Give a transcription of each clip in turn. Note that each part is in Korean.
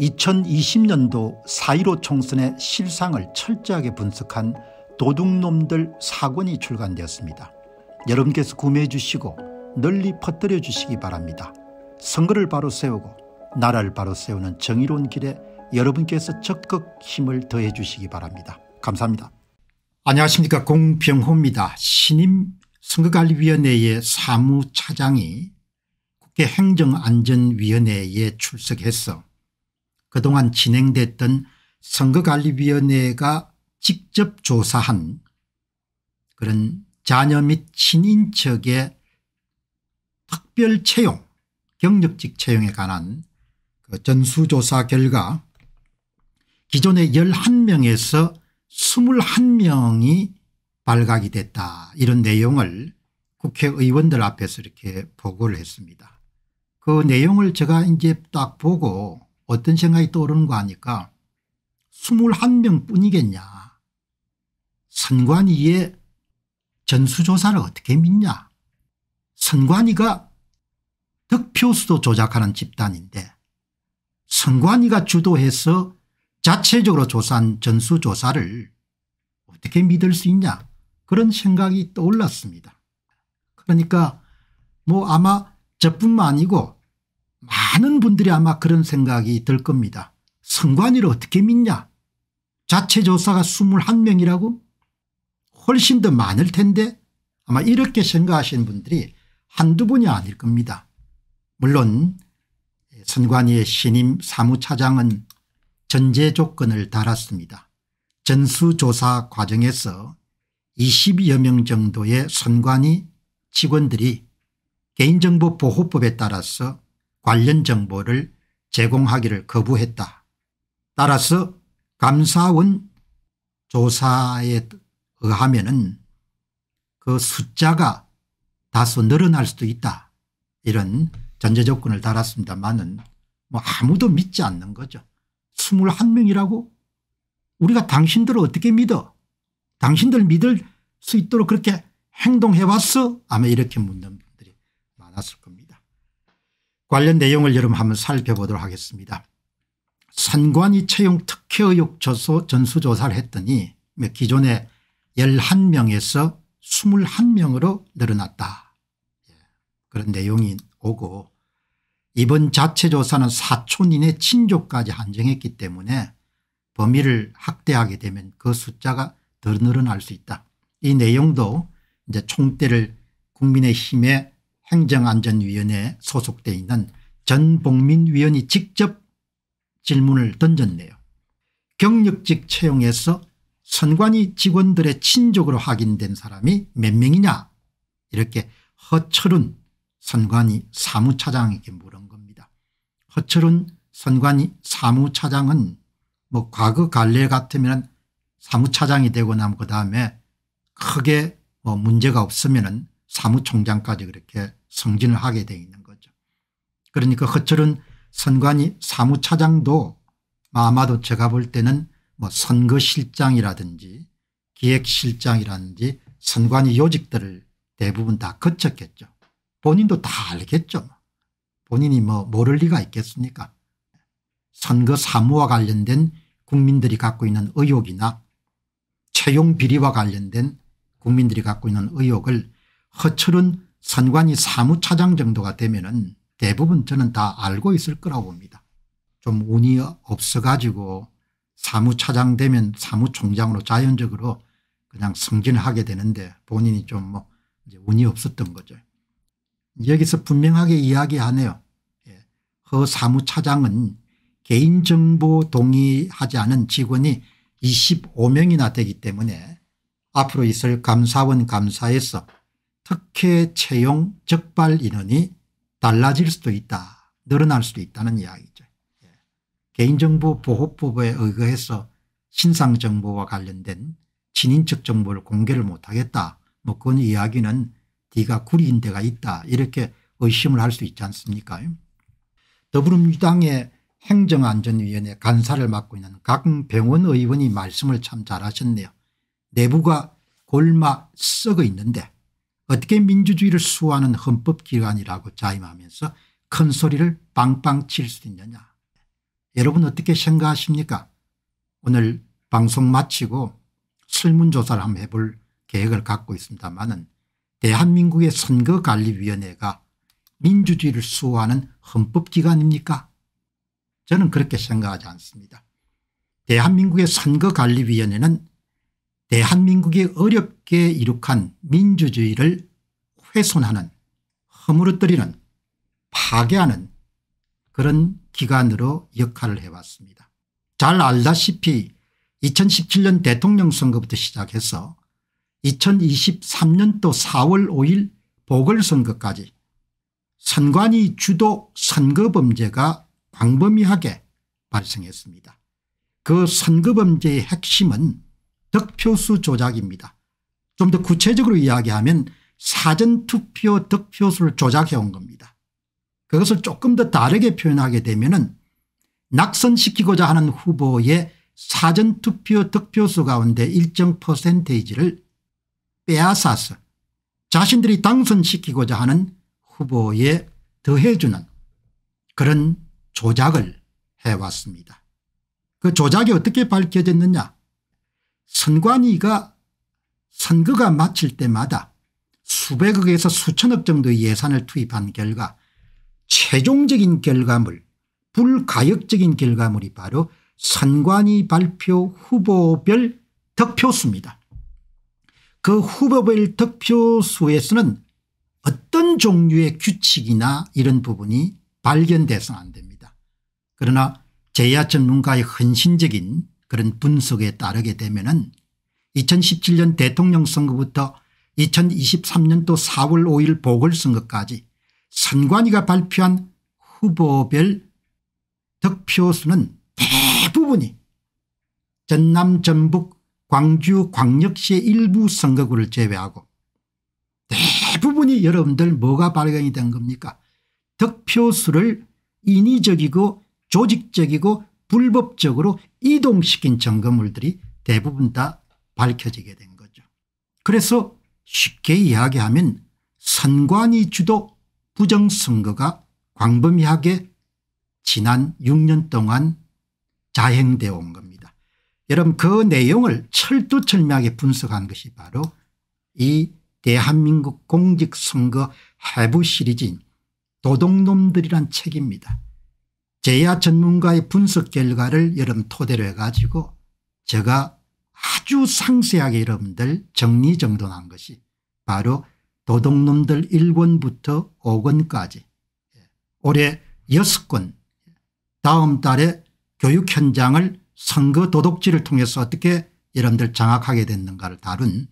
2020년도 4.15 총선의 실상을 철저하게 분석한 도둑놈들 사권이 출간되었습니다. 여러분께서 구매해 주시고 널리 퍼뜨려 주시기 바랍니다. 선거를 바로 세우고 나라를 바로 세우는 정의로운 길에 여러분께서 적극 힘을 더해 주시기 바랍니다. 감사합니다. 안녕하십니까 공병호입니다. 신임 선거관리위원회의 사무차장이 국회 행정안전위원회에 출석해서 그동안 진행됐던 선거관리위원회가 직접 조사한 그런 자녀 및 친인척의 특별 채용 경력직 채용에 관한 그 전수조사 결과 기존의 11명에서 21명이 발각이 됐다 이런 내용을 국회의원들 앞에서 이렇게 보고를 했습니다. 그 내용을 제가 이제 딱 보고 어떤 생각이 떠오르는 거 아니까 21명 뿐이겠냐 선관위의 전수조사를 어떻게 믿냐 선관위가 득표수도 조작하는 집단인데 선관위가 주도해서 자체적으로 조사한 전수조사를 어떻게 믿을 수 있냐 그런 생각이 떠올랐습니다. 그러니까 뭐 아마 저뿐만 아니고 많은 분들이 아마 그런 생각이 들 겁니다. 선관위를 어떻게 믿냐 자체 조사가 21명이라고 훨씬 더 많을 텐데 아마 이렇게 생각하시는 분들이 한두 분이 아닐 겁니다. 물론 선관위의 신임 사무차장은 전제 조건을 달았습니다. 전수조사 과정에서 20여 명 정도의 선관위 직원들이 개인정보보호법에 따라서 관련 정보를 제공하기를 거부했다. 따라서 감사원 조사에 의하면 그 숫자가 다소 늘어날 수도 있다. 이런 전제 조건을 달았습니다만은 뭐 아무도 믿지 않는 거죠. 21명이라고 우리가 당신들을 어떻게 믿어 당신들 믿을 수 있도록 그렇게 행동해왔어 아마 이렇게 묻는 분들이 많았을 겁니다. 관련 내용을 여러분 한번 살펴보도록 하겠습니다. 산관이 채용 특혜 의혹 전수조사를 했더니 기존에 11명에서 21명으로 늘어났다. 예, 그런 내용이 오고 이번 자체 조사는 사촌인의 친족까지 한정했기 때문에 범위를 확대하게 되면 그 숫자가 더 늘어날 수 있다. 이 내용도 이제 총대를 국민의힘에 행정안전위원회에 소속돼 있는 전복민 위원이 직접 질문을 던졌네요. 경력직 채용에서 선관위 직원들의 친족으로 확인된 사람이 몇 명이냐 이렇게 허철은 선관위 사무차장에게 물은 겁니다. 허철은 선관위 사무차장은 뭐 과거 관례 같으면 사무차장이 되고 나면 그 다음에 크게 뭐 문제가 없으면 은 사무총장까지 그렇게 승진을 하게 되어 있는 거죠. 그러니까 허철은 선관위 사무차장도 아마도 제가 볼 때는 뭐 선거실장이라든지 기획실장이라든지 선관위 요직들을 대부분 다 거쳤겠죠. 본인도 다 알겠죠. 본인이 뭐 모를 리가 있겠습니까. 선거 사무와 관련된 국민들이 갖고 있는 의혹이나 채용 비리와 관련된 국민들이 갖고 있는 의혹을 허철은 선관위 사무차장 정도가 되면은 대부분 저는 다 알고 있을 거라고 봅니다. 좀 운이 없어 가지고 사무차장 되면 사무총장으로 자연적으로 그냥 승진하게 되는데 본인이 좀 뭐 운이 없었던 거죠. 여기서 분명하게 이야기하네요. 예. 허 사무차장은 개인정보 동의하지 않은 직원이 25명이나 되기 때문에 앞으로 있을 감사원 감사에서 특혜 채용 적발 인원이 달라질 수도 있다 늘어날 수도 있다는 이야기죠. 예. 개인정보 보호법에 의거해서 신상정보와 관련된 친인척 정보를 공개를 못하겠다 뭐 그건 이야기는 네가 구리인 데가 있다 이렇게 의심을 할 수 있지 않습니까 더불어민주당의 행정안전위원회 간사를 맡고 있는 강병원 의원이 말씀을 참 잘하셨네요. 내부가 골마 썩어 있는데 어떻게 민주주의를 수호하는 헌법기관이라고 자임하면서 큰 소리를 빵빵 칠 수 있느냐. 여러분 어떻게 생각하십니까? 오늘 방송 마치고 설문조사를 한번 해볼 계획을 갖고 있습니다만 대한민국의 선거관리위원회가 민주주의를 수호하는 헌법기관입니까? 저는 그렇게 생각하지 않습니다. 대한민국의 선거관리위원회는 대한민국이 어렵게 이룩한 민주주의를 훼손하는 허물어뜨리는 파괴하는 그런 기관으로 역할을 해왔습니다. 잘 알다시피 2017년 대통령 선거부터 시작해서 2023년도 4월 5일 보궐선거까지 선관위 주도 선거범죄가 광범위하게 발생했습니다. 그 선거범죄의 핵심은 득표수 조작입니다. 좀 더 구체적으로 이야기하면 사전투표 득표수를 조작해온 겁니다. 그것을 조금 더 다르게 표현하게 되면 은 낙선시키고자 하는 후보의 사전투표 득표수 가운데 일정 퍼센테이지를 빼앗아서 자신들이 당선시키고자 하는 후보에 더해주는 그런 조작을 해왔습니다. 그 조작이 어떻게 밝혀졌느냐 선관위가 선거가 마칠 때마다 수백억에서 수천억 정도의 예산을 투입한 결과 최종적인 결과물 불가역적인 결과물이 바로 선관위 발표 후보별 득표수입니다. 그 후보별 득표수에서는 어떤 종류의 규칙이나 이런 부분이 발견돼서는 안 됩니다. 그러나 제야 전문가의 헌신적인 그런 분석에 따르게 되면 2017년 대통령 선거부터 2023년도 4월 5일 보궐선거까지 선관위가 발표한 후보별 득표수는 대부분이 전남 전북 광주 광역시의 일부 선거구를 제외하고 대부분이 여러분들 뭐가 발견이 된 겁니까 득표수를 인위적이고 조직적이고 불법적으로 이동시킨 증거물들이 대부분 다 밝혀지게 된 거죠. 그래서 쉽게 이야기하면 선관위 주도 부정선거가 광범위하게 지난 6년 동안 자행되어 온 겁니다. 여러분 그 내용을 철두철미하게 분석한 것이 바로 이 대한민국 공직선거 해부 시리즈인 도둑놈들이란 책입니다. 제야 전문가의 분석 결과를 여러분 토대로 해가지고 제가 아주 상세하게 여러분들 정리정돈한 것이 바로 도둑놈들 1권부터 5권까지 예, 올해 6권 다음 달에 교육 현장을 선거 도둑질을 통해서 어떻게 여러분들 장악하게 됐는가를 다룬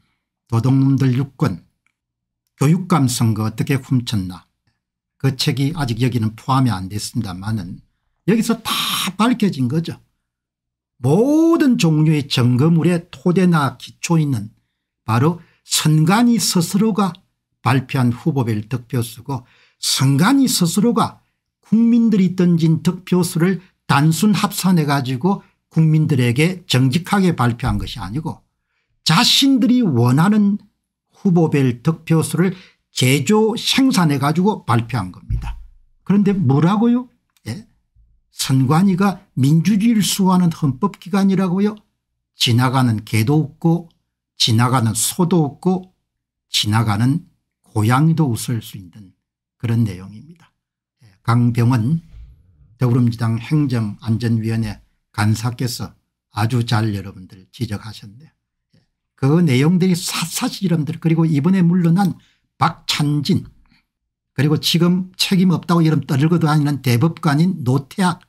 도둑놈들 6권 교육감 선거 어떻게 훔쳤나 그 책이 아직 여기는 포함이 안 됐습니다만은 여기서 다 밝혀진 거죠. 모든 종류의 점거물의 토대나 기초 있는 바로 선관위 스스로가 발표한 후보별 득표수고 선관위 스스로가 국민들이 던진 득표수를 단순 합산해 가지고 국민들에게 정직하게 발표한 것이 아니고 자신들이 원하는 후보별 득표수를 제조 생산해 가지고 발표한 겁니다. 그런데 뭐라고요? 선관위가 민주주의를 수호하는 헌법기관이라고요. 지나가는 개도 없고 지나가는 소도 없고 지나가는 고양이도 웃을 수 있는 그런 내용입니다. 예, 강병원 더불어민주당 행정안전위원회 간사께서 아주 잘 여러분들 지적하셨네요. 예, 그 내용들이 사사시 여러분들 그리고 이번에 물러난 박찬진 그리고 지금 책임 없다고 이름 떠들고 다니는 대법관인 노태학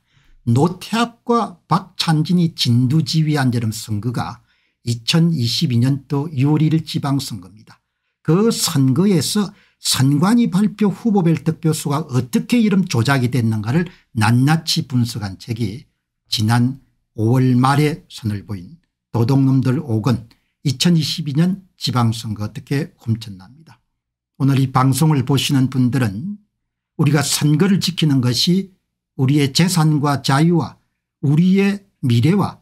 노태학과 박찬진이 진두지휘한 여름 선거가 2022년도 6월 1 지방선거입니다. 그 선거에서 선관위 발표 후보별 득표수가 어떻게 이름 조작이 됐는가를 낱낱이 분석한 책이 지난 5월 말에 선을 보인 도둑놈들 5건 2022년 지방선거 어떻게 훔쳤납니다. 오늘 이 방송을 보시는 분들은 우리가 선거를 지키는 것이 우리의 재산과 자유와 우리의 미래와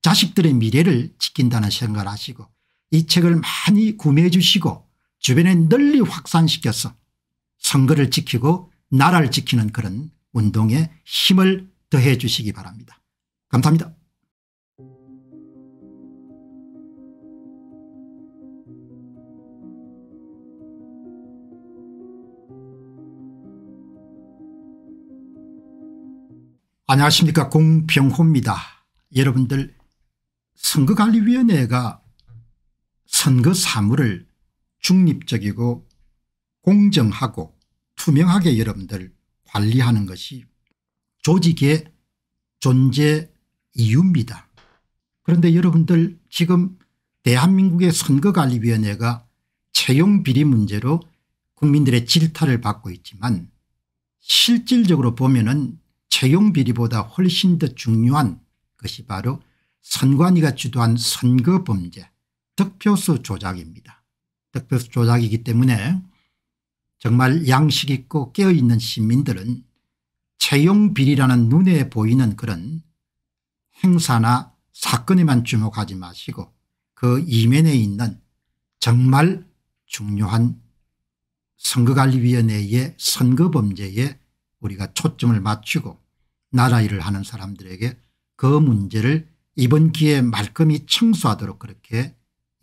자식들의 미래를 지킨다는 생각을 하시고 이 책을 많이 구매해 주시고 주변에 널리 확산시켜서 선거를 지키고 나라를 지키는 그런 운동에 힘을 더해 주시기 바랍니다. 감사합니다. 안녕하십니까 공병호입니다. 여러분들 선거관리위원회가 선거 사무를 중립적이고 공정하고 투명하게 여러분들 관리하는 것이 조직의 존재 이유입니다. 그런데 여러분들 지금 대한민국의 선거관리위원회가 채용 비리 문제로 국민들의 질타를 받고 있지만 실질적으로 보면 은 채용 비리보다 훨씬 더 중요한 것이 바로 선관위가 주도한 선거 범죄 득표수 조작입니다. 득표수 조작이기 때문에 정말 양식 있고 깨어있는 시민들은 채용 비리라는 눈에 보이는 그런 행사나 사건에만 주목하지 마시고 그 이면에 있는 정말 중요한 선거관리위원회의 선거범죄에 우리가 초점을 맞추고 나라 일을 하는 사람들에게 그 문제를 이번 기회에 말끔히 청소하도록 그렇게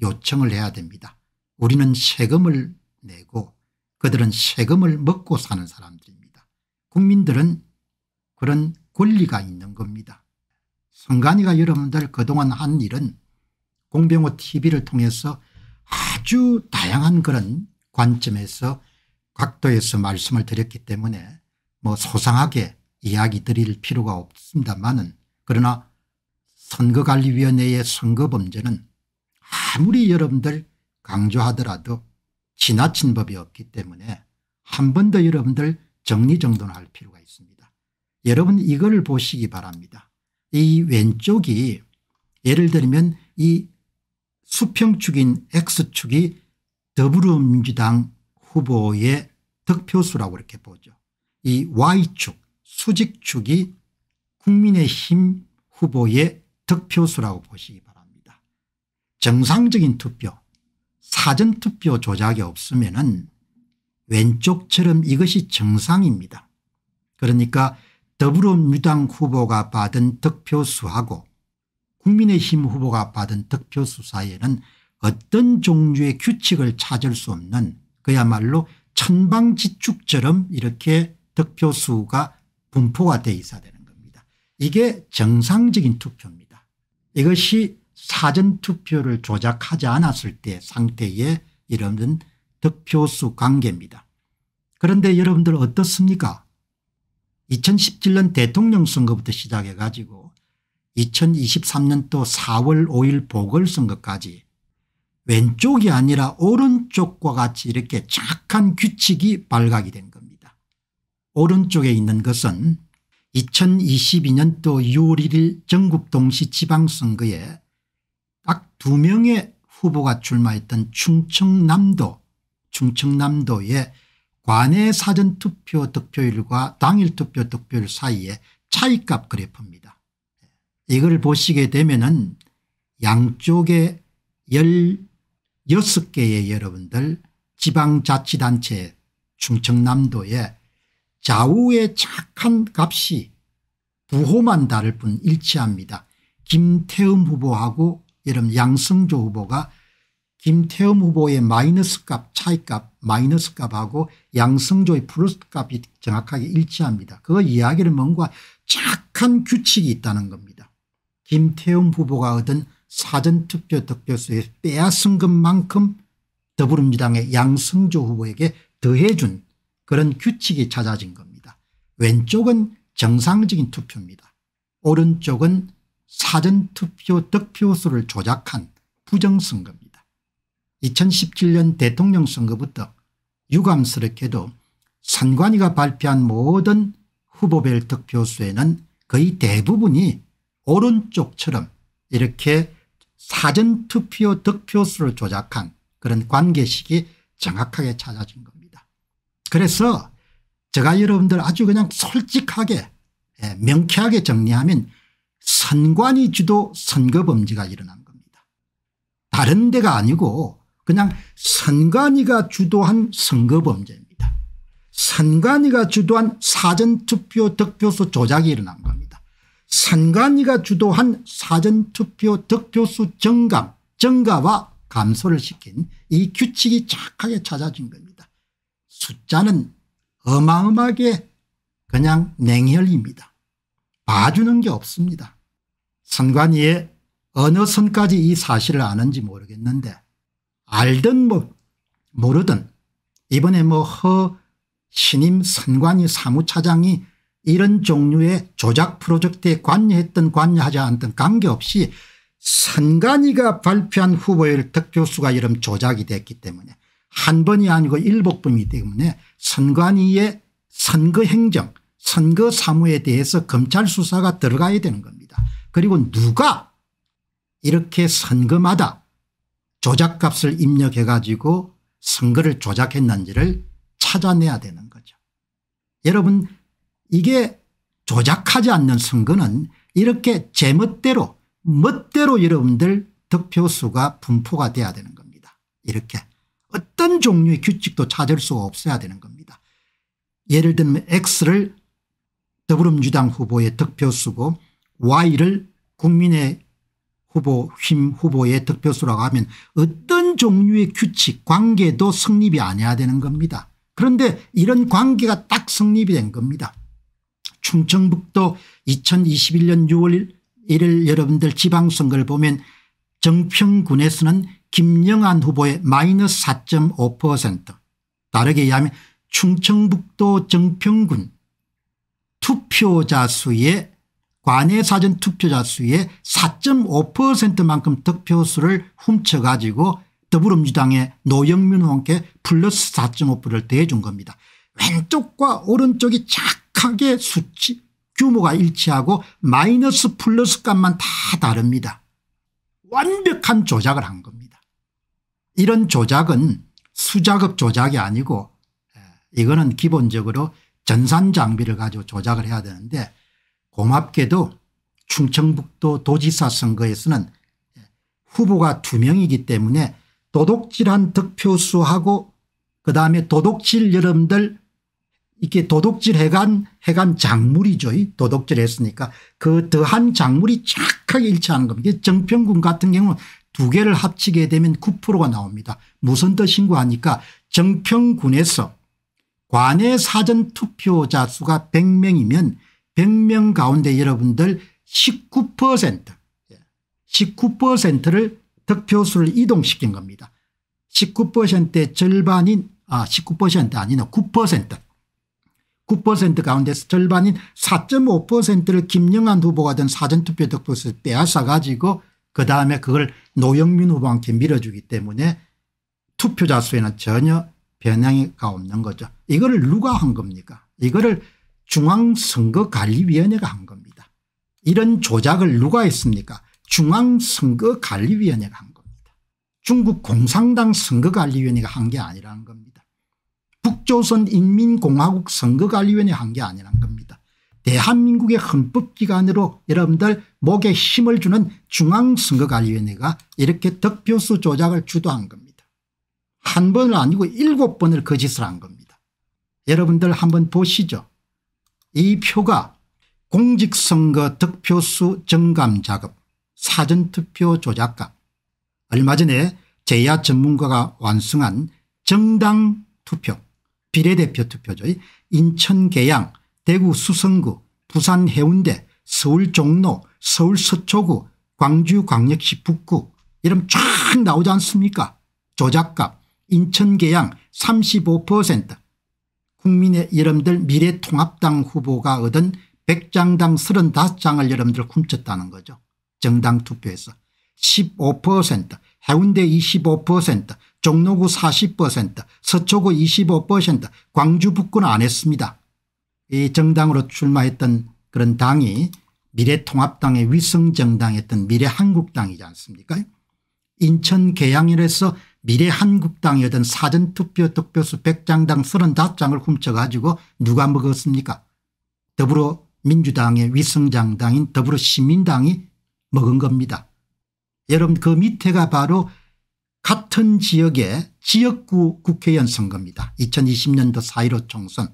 요청을 해야 됩니다. 우리는 세금을 내고 그들은 세금을 먹고 사는 사람들입니다. 국민들은 그런 권리가 있는 겁니다. 성간이가 여러분들 그동안 한 일은 공병호 tv를 통해서 아주 다양한 그런 관점에서 각도에서 말씀을 드렸기 때문에 뭐 소상하게 이야기 드릴 필요가 없습니다만은 그러나 선거관리위원회의 선거범죄는 아무리 여러분들 강조하더라도 지나친 법이 없기 때문에 한 번 더 여러분들 정리정돈할 필요가 있습니다. 여러분 이걸 보시기 바랍니다. 이 왼쪽이 예를 들면 이 수평축인 X축이 더불어민주당 후보의 득표수라고 이렇게 보죠. 이 Y축 수직축이 국민의힘 후보의 득표수라고 보시기 바랍니다. 정상적인 투표 사전투표 조작이 없으면 은 왼쪽처럼 이것이 정상입니다. 그러니까 더불어민주당 후보가 받은 득표수하고 국민의힘 후보가 받은 득표수 사이에는 어떤 종류의 규칙을 찾을 수 없는 그야말로 천방지축처럼 이렇게 득표수가 분포가 돼 있어야 되는 겁니다. 이게 정상적인 투표입니다. 이것이 사전투표를 조작하지 않았을 때 상태의 이런 득표수 관계입니다. 그런데 여러분들 어떻습니까 2017년 대통령 선거부터 시작해 가지고 2023년도 4월 5일 보궐선거까지 왼쪽이 아니라 오른쪽과 같이 이렇게 착한 규칙이 발각이 됩니다. 오른쪽에 있는 것은 2022년도 6월 1일 전국 동시 지방선거에 딱 두 명의 후보가 출마했던 충청남도 충청남도의 관내 사전투표 득표율과 당일 투표 득표율 사이의 차이값 그래프입니다. 이걸 보시게 되면 은 양쪽에 16개의 여러분들 지방자치단체 충청남도에 좌우의 착한 값이 부호만 다를 뿐 일치합니다. 김태흠 후보하고 예를 양승조 후보가 김태흠 후보의 마이너스 값 차이값 마이너스 값하고 양승조의 플러스 값이 정확하게 일치합니다. 그 이야기를 뭔가 착한 규칙이 있다는 겁니다. 김태흠 후보가 얻은 사전투표 득표수에 빼앗은 것만큼 더불어민주당의 양승조 후보에게 더해준 그런 규칙이 찾아진 겁니다. 왼쪽은 정상적인 투표입니다. 오른쪽은 사전투표 득표수를 조작한 부정선거입니다. 2017년 대통령 선거부터 유감스럽게도 선관위가 발표한 모든 후보별 득표수에는 거의 대부분이 오른쪽처럼 이렇게 사전투표 득표수를 조작한 그런 관계식이 정확하게 찾아진 겁니다. 그래서 제가 여러분들 아주 그냥 솔직하게 예, 명쾌하게 정리하면 선관위 주도 선거범죄가 일어난 겁니다. 다른 데가 아니고 그냥 선관위가 주도한 선거범죄입니다. 선관위가 주도한 사전투표 득표수 조작이 일어난 겁니다. 선관위가 주도한 사전투표 득표수 증감, 증가와 감소를 시킨 이 규칙이 착하게 찾아진 겁니다. 숫자는 어마어마하게 그냥 냉혈입니다. 봐주는 게 없습니다. 선관위에 어느 선까지 이 사실을 아는지 모르겠는데 알든 뭐 모르든 이번에 뭐 허 신임 선관위 사무차장이 이런 종류의 조작 프로젝트에 관여했던 관여하지 않던 관계없이 선관위가 발표한 후보의 득표수가 이런 조작이 됐기 때문에 한 번이 아니고 일복범이기 때문에 선관위의 선거행정 선거사무에 대해서 검찰 수사가 들어가야 되는 겁니다. 그리고 누가 이렇게 선거마다 조작값을 입력해 가지고 선거를 조작했는지를 찾아내야 되는 거죠. 여러분 이게 조작하지 않는 선거는 이렇게 제멋대로 멋대로 여러분들 득표수가 분포가 돼야 되는 겁니다. 이렇게 어떤 종류의 규칙도 찾을 수가 없어야 되는 겁니다. 예를 들면 X를 더불어민주당 후보의 득표수고 Y를 국민의 후보 힘 후보의 득표수라고 하면 어떤 종류의 규칙 관계도 성립이 아니야 어 되는 겁니다. 그런데 이런 관계가 딱 성립이 된 겁니다. 충청북도 2021년 6월 1일 여러분들 지방선거를 보면 정평군에서는 김영환 후보의 마이너스 4.5% 다르게 얘기하면 충청북도 정평군 투표자 수의 관외사전 투표자 수의 4.5%만큼 득표수를 훔쳐가지고 더불어민주당의 노영민 후원께 플러스 4.5%를 대준 겁니다. 왼쪽과 오른쪽이 착하게 수치 규모가 일치하고 마이너스 플러스 값만 다 다릅니다. 완벽한 조작을 한 겁니다. 이런 조작은 수작업 조작이 아니고 예, 이거는 기본적으로 전산 장비를 가지고 조작을 해야 되는데 고맙게도 충청북도 도지사 선거에서는 예, 후보가 두 명이기 때문에 도둑질한 득표수하고 그다음에 도둑질 여러분들 이게 도둑질 해간 해간 작물이죠. 도둑질 했으니까 그 더한 작물이 착하게 일치하는 겁니다. 정평군 같은 경우는 두 개를 합치게 되면 9%가 나옵니다. 무슨 뜻인고 하니까 정평군에서 관내 사전 투표자 수가 100명이면 100명 가운데 여러분들 19% 19%를 예, 득표수를 이동시킨 겁니다. 19%의 절반인 아19% 아니나 9% 9% 가운데서 절반인 4.5%를 김영한 후보가 된 사전투표 득표수 빼앗아 가지고 그다음에 그걸 노영민 후보한테 밀어주기 때문에 투표자 수에는 전혀 변형이가 없는 거죠. 이거를 누가 한 겁니까 이거를 중앙선거관리위원회가 한 겁니다. 이런 조작을 누가 했습니까 중앙선거관리위원회가 한 겁니다. 중국 공산당 선거관리위원회가 한 게 아니라는 겁니다. 북조선 인민공화국 선거관리위원회 가한 게 아니라는 겁니다. 대한민국의 헌법기관으로 여러분들 목에 힘을 주는 중앙선거관리위원회가 이렇게 득표수 조작을 주도한 겁니다. 한 번은 아니고 일곱 번을 거 그 짓을 한 겁니다. 여러분들 한번 보시죠. 이 표가 공직선거 득표수 정감 작업 사전투표 조작감 얼마 전에 제야 전문가가 완성한 정당 투표 비례대표 투표의 인천 개양 대구 수성구 부산 해운대 서울 종로 서울 서초구 광주 광역시 북구 이름 쫙 나오지 않습니까 조작값 인천 계양 35% 국민의 여러분들 미래통합당 후보가 얻은 100장당 35장을 여러분들 훔쳤다는 거죠. 정당 투표에서 15% 해운대 25% 종로구 40% 서초구 25% 광주 북구는 안 했습니다. 이 정당으로 출마했던 그런 당이 미래통합당의 위성정당했던 미래한국당이지 않습니까 인천 계양일에서 미래한국당이었던 사전투표 득표수 100장당 35장을 훔쳐가지고 누가 먹었습니까 더불어민주당의 위성장당인 더불어시민당이 먹은 겁니다. 여러분 그 밑에가 바로 같은 지역의 지역구 국회의원 선거입니다. 2020년도 4.15 총선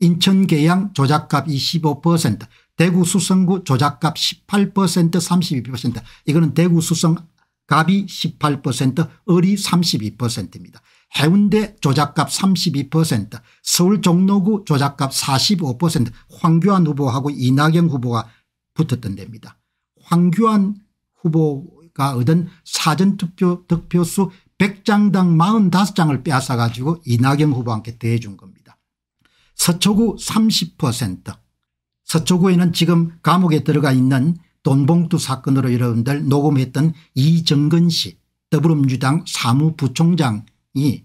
인천 계양 조작값 25% 대구 수성구 조작값 18% 32% 이거는 대구 수성값이 18% 을이 32%입니다. 해운대 조작값 32% 서울 종로구 조작값 45% 황교안 후보하고 이낙연 후보가 붙었던 데입니다. 황교안 후보가 얻은 사전투표 득표수 100장당 45장을 빼앗아 가지고 이낙연 후보한테 대해준 겁니다. 서초구 30% 서초구에는 지금 감옥에 들어가 있는 돈봉투 사건으로 여러분들 녹음했던 이정근 씨 더불어민주당 사무부총장이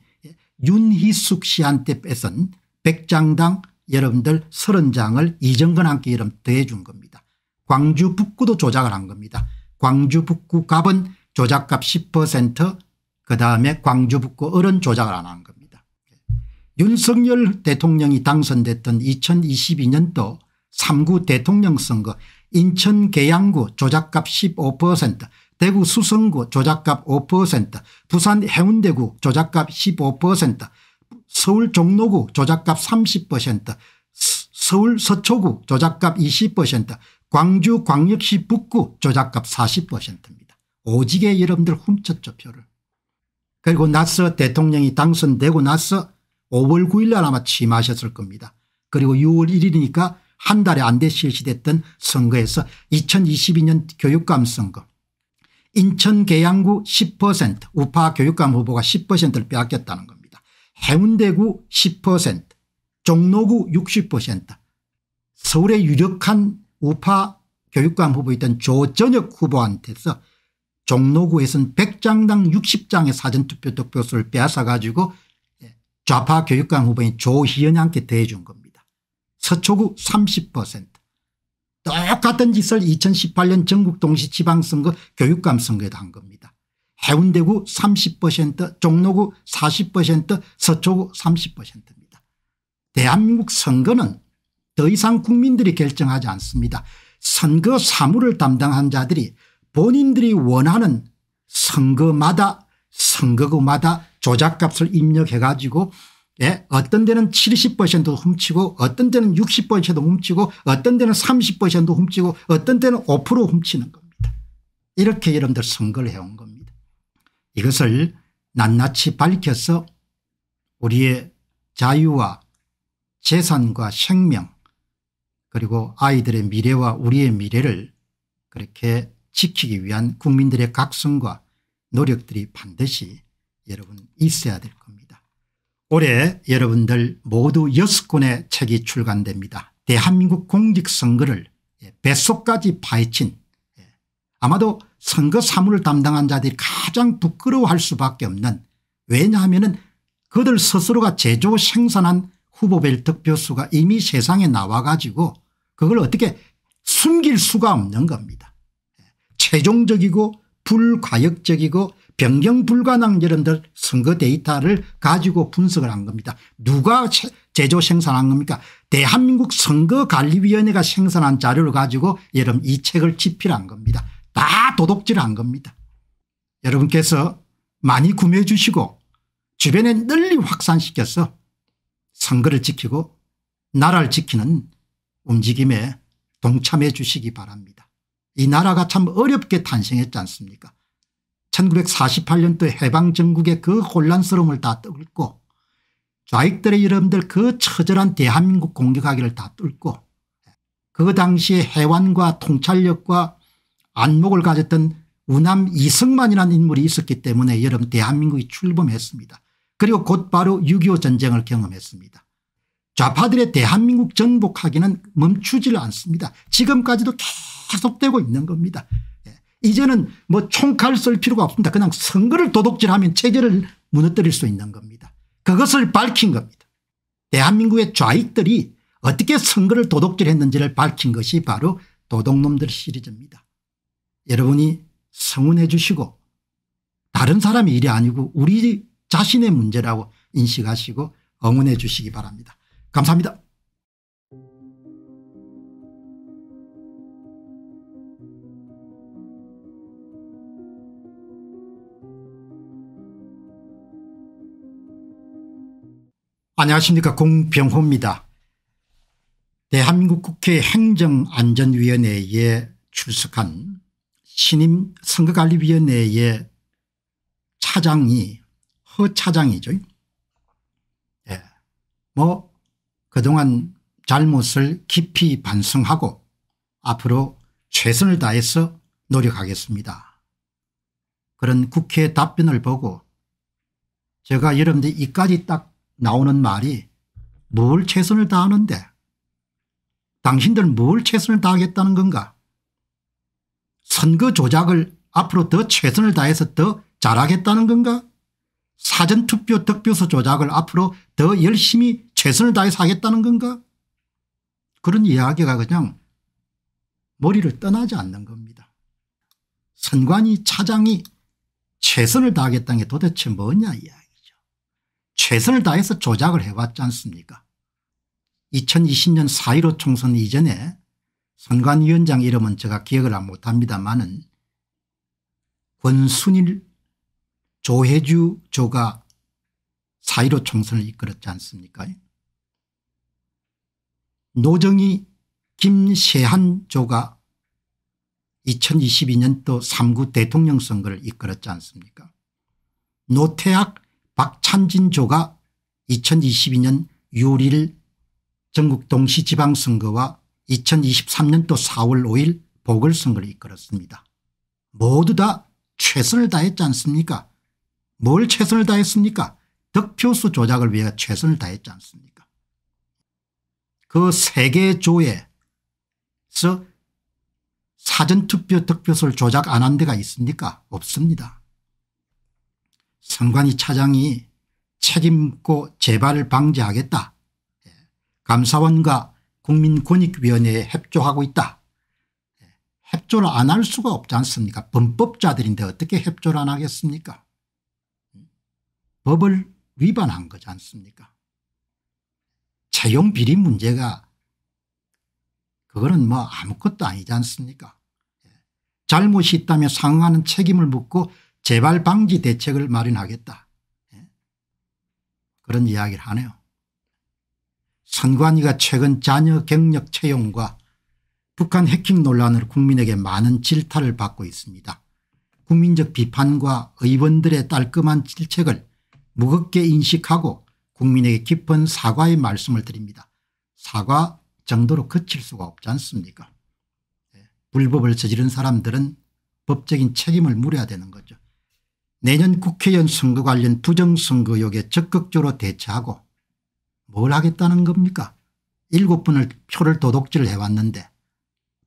윤희숙 씨한테 뺏은 100장당 여러분들 30장을 이정근 한테 이름 더해준 겁니다. 광주 북구도 조작을 한 겁니다. 광주 북구 갑은 조작값 10%그 다음에 광주 북구 어른 조작을 안 한 겁니다. 윤석열 대통령이 당선됐던 2022년도 3구 대통령 선거 인천 계양구 조작값 15% 대구 수성구 조작값 5% 부산 해운대구 조작값 15% 서울 종로구 조작값 30% 서울 서초구 조작값 20% 광주 광역시 북구 조작값 40%입니다. 오지게 여러분들 훔쳤죠 표를. 그리고 나서 대통령이 당선되고 나서 5월 9일 날 아마 취임하셨을 겁니다. 그리고 6월 1일이니까 한 달에 안 돼 실시됐던 선거에서 2022년 교육감 선거 인천 계양구 10% 우파 교육감 후보가 10%를 빼앗겼다는 겁니다. 해운대구 10% 종로구 60% 서울의 유력한 우파 교육감 후보였던 조전혁 후보한테서 종로구에서는 100장당 60장의 사전투표 득표수를 빼앗아 가지고 좌파 교육감 후보인 조희연 함께 대해준 겁니다. 서초구 30% 똑같은 짓을 2018년 전국동시 지방선거 교육감 선거에도 한 겁니다. 해운대구 30% 종로구 40% 서초구 30%입니다. 대한민국 선거는 더 이상 국민들이 결정하지 않습니다. 선거 사무를 담당한 자들이 본인들이 원하는 선거마다 선거구마다 조작값을 입력해 가지고 예? 어떤 데는 70%도 훔치고 어떤 데는 60%도 훔치고 어떤 데는 30%도 훔치고 어떤 데는 5% 훔치는 겁니다. 이렇게 여러분들 선거를 해온 겁니다. 이것을 낱낱이 밝혀서 우리의 자유와 재산과 생명 그리고 아이들의 미래와 우리의 미래를 그렇게 지키기 위한 국민들의 각성과 노력들이 반드시 여러분 있어야 될 겁니다. 올해 여러분들 모두 6권의 책이 출간됩니다. 대한민국 공직선거를 예, 뱃속까지 파헤친 예, 아마도 선거 사무를 담당한 자들이 가장 부끄러워할 수밖에 없는 왜냐하면 그들 스스로가 제조 생산한 후보별 득표수가 이미 세상에 나와 가지고 그걸 어떻게 숨길 수가 없는 겁니다. 예, 최종적이고 불과역적이고 변경 불가능 여러분들 선거 데이터를 가지고 분석을 한 겁니다. 누가 제조 생산한 겁니까 대한민국 선거관리위원회가 생산한 자료를 가지고 여러분 이 책을 집필한 겁니다. 다 도둑질한 겁니다. 여러분께서 많이 구매해 주시고 주변에 널리 확산시켜서 선거를 지키고 나라를 지키는 움직임에 동참해 주시기 바랍니다. 이 나라가 참 어렵게 탄생했지 않습니까 1948년도 해방 전국의 그 혼란스러움을 다 뚫고 좌익들의 여러분들그 처절한 대한민국 공격하기를 다 뚫고 그 당시에 해완과 통찰력과 안목을 가졌던 우남 이승만이라는 인물이 있었기 때문에 여러분 대한민국이 출범했습니다. 그리고 곧바로 6.25 전쟁을 경험했습니다. 좌파들의 대한민국 전복하기는 멈추질 않습니다. 지금까지도 계속되고 있는 겁니다. 이제는 뭐 총칼 쓸 필요가 없습니다. 그냥 선거를 도둑질하면 체제를 무너뜨릴 수 있는 겁니다. 그것을 밝힌 겁니다. 대한민국의 좌익들이 어떻게 선거를 도둑질했는지를 밝힌 것이 바로 도둑놈들 시리즈입니다. 여러분이 성원해 주시고 다른 사람의 일이 아니고 우리 자신의 문제라고 인식하시고 응원해 주시기 바랍니다. 감사합니다. 안녕하십니까 공병호입니다. 대한민국 국회 행정안전위원회에 출석한 신임 선거관리위원회의 차장이 허 차장이죠. 예. 뭐 그동안 잘못을 깊이 반성하고 앞으로 최선을 다해서 노력하겠습니다. 그런 국회 답변을 보고 제가 여러분들 이까지 딱 나오는 말이 뭘 최선을 다하는데 당신들 뭘 최선을 다하겠다는 건가 선거 조작을 앞으로 더 최선을 다해서 더 잘하겠다는 건가 사전투표 득표수 조작을 앞으로 더 열심히 최선을 다해서 하겠다는 건가 그런 이야기가 그냥 머리를 떠나지 않는 겁니다. 선관위 차장이 최선을 다하겠다는 게 도대체 뭐냐 이야기. 최선을 다해서 조작을 해왔지 않습니까 2020년 4.15 총선 이전에 선관위원장 이름은 제가 기억을 못합니다마는 권순일 조혜주 조가 4.15 총선을 이끌었지 않습니까 노정희 김세한 조가 2022년도 3구 대통령 선거를 이끌었지 않습니까 노태학 박찬진조가 2022년 6일 전국 동시지방선거와 2023년도 4월 5일 보궐선거를 이끌었습니다. 모두 다 최선을 다했지 않습니까 뭘 최선을 다했습니까 득표수 조작을 위해 최선을 다했지 않습니까 그세계 조에서 사전투표 득표수를 조작 안 한 데가 있습니까 없습니다. 선관위 차장이 책임있고 재발을 방지하겠다. 감사원과 국민권익위원회에 협조하고 있다. 협조를 안 할 수가 없지 않습니까 범법자들인데 어떻게 협조를 안 하겠습니까 법을 위반한 거지 않습니까 채용 비리 문제가 그거는 뭐 아무것도 아니지 않습니까 잘못이 있다며 상응하는 책임을 묻고 재발 방지 대책을 마련하겠다. 예? 그런 이야기를 하네요. 선관위가 최근 자녀 경력 채용과 북한 해킹 논란으로 국민에게 많은 질타를 받고 있습니다. 국민적 비판과 의원들의 딸끔한 질책을 무겁게 인식하고 국민에게 깊은 사과의 말씀을 드립니다. 사과 정도로 그칠 수가 없지 않습니까 예. 불법을 저지른 사람들은 법적인 책임을 물어야 되는 거죠. 내년 국회의원 선거 관련 부정선거 욕에 적극적으로 대처하고 뭘 하겠다는 겁니까 일곱 분을 표를 도둑질 해왔는데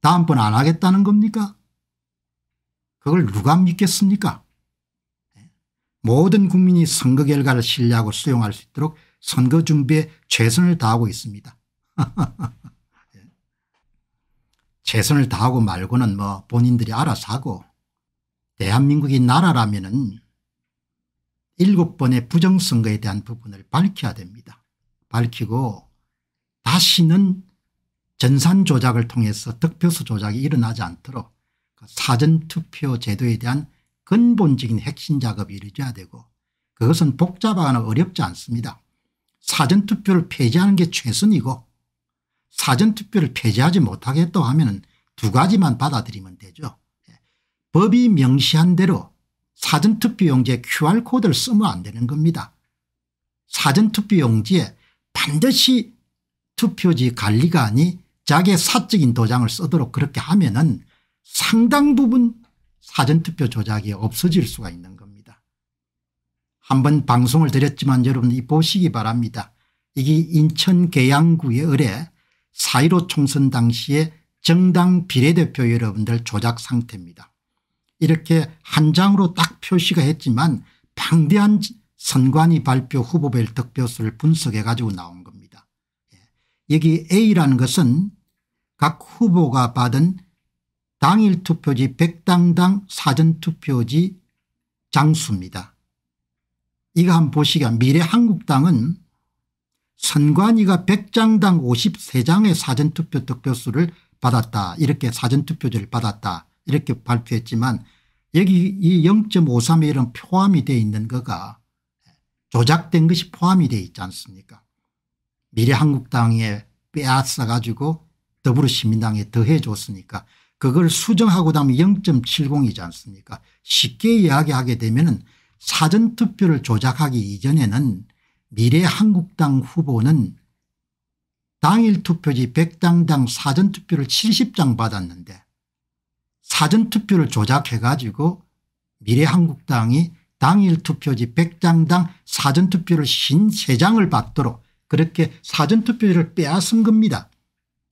다음번 안 하겠다는 겁니까 그걸 누가 믿겠습니까 모든 국민이 선거 결과를 신뢰하고 수용할 수 있도록 선거 준비에 최선을 다하고 있습니다. 최선을 다하고 말고는 뭐 본인들이 알아서 하고 대한민국이 나라라면 은 일곱 번의 부정선거에 대한 부분을 밝혀야 됩니다. 밝히고 다시는 전산 조작을 통해서 득표수 조작이 일어나지 않도록 그 사전투표 제도에 대한 근본적인 핵심 작업이 이루어져야 되고 그것은 복잡하거나 어렵지 않습니다. 사전투표를 폐지하는 게 최선이고 사전투표를 폐지하지 못하겠다 하면 두 가지만 받아들이면 되죠. 예. 법이 명시한 대로 사전투표용지에 QR코드를 쓰면 안 되는 겁니다. 사전투표용지에 반드시 투표지 관리관이 자기의 사적인 도장을 쓰도록 그렇게 하면 은 상당 부분 사전투표 조작이 없어질 수가 있는 겁니다. 한번 방송을 드렸지만 여러분 이 보시기 바랍니다. 이게 인천 계양구의 의뢰 4.15 총선 당시에 정당 비례대표 여러분들 조작 상태입니다. 이렇게 한 장으로 딱 표시가 했지만 방대한 선관위 발표 후보별 득표수를 분석해 가지고 나온 겁니다. 예. 여기 A라는 것은 각 후보가 받은 당일 투표지 100당당 사전투표지 장수입니다. 이거 한번 보시기 미래한국당은 선관위가 100장당 53장의 사전투표 득표수를 받았다. 이렇게 사전투표제를 받았다. 이렇게 발표했지만 여기 이 0.53에 이 포함이 되어 있는 거가 조작된 것이 포함이 되어 있지 않습니까 미래한국당에 빼앗아 가지고 더불어시민당에 더해줬으니까 그걸 수정하고 나면 0.70이지 않습니까 쉽게 이야기하게 되면 은 사전투표를 조작하기 이전에는 미래한국당 후보는 당일 투표지 100장당 사전투표를 70장 받았는데 사전투표를 조작해가지고 미래한국당이 당일 투표지 100장당 사전투표를 신3장을 받도록 그렇게 사전투표지를 빼앗은 겁니다.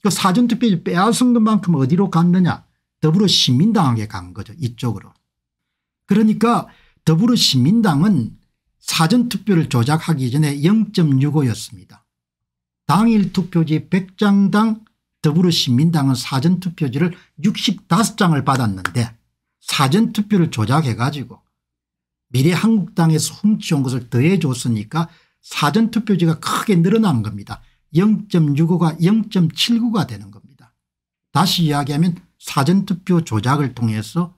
그 사전투표지 빼앗은 것만큼 어디로 갔느냐 더불어 시민당에게 간 거죠 이쪽으로. 그러니까 더불어 시민당은 사전투표를 조작하기 전에 0.65였습니다. 당일 투표지 100장당 더불어시민당은 사전투표지를 65장을 받았는데 사전투표를 조작해 가지고 미래한국당에서 훔치온 것을 더해 줬으니까 사전투표지가 크게 늘어난 겁니다. 0.65가 0.79가 되는 겁니다. 다시 이야기하면 사전투표 조작을 통해서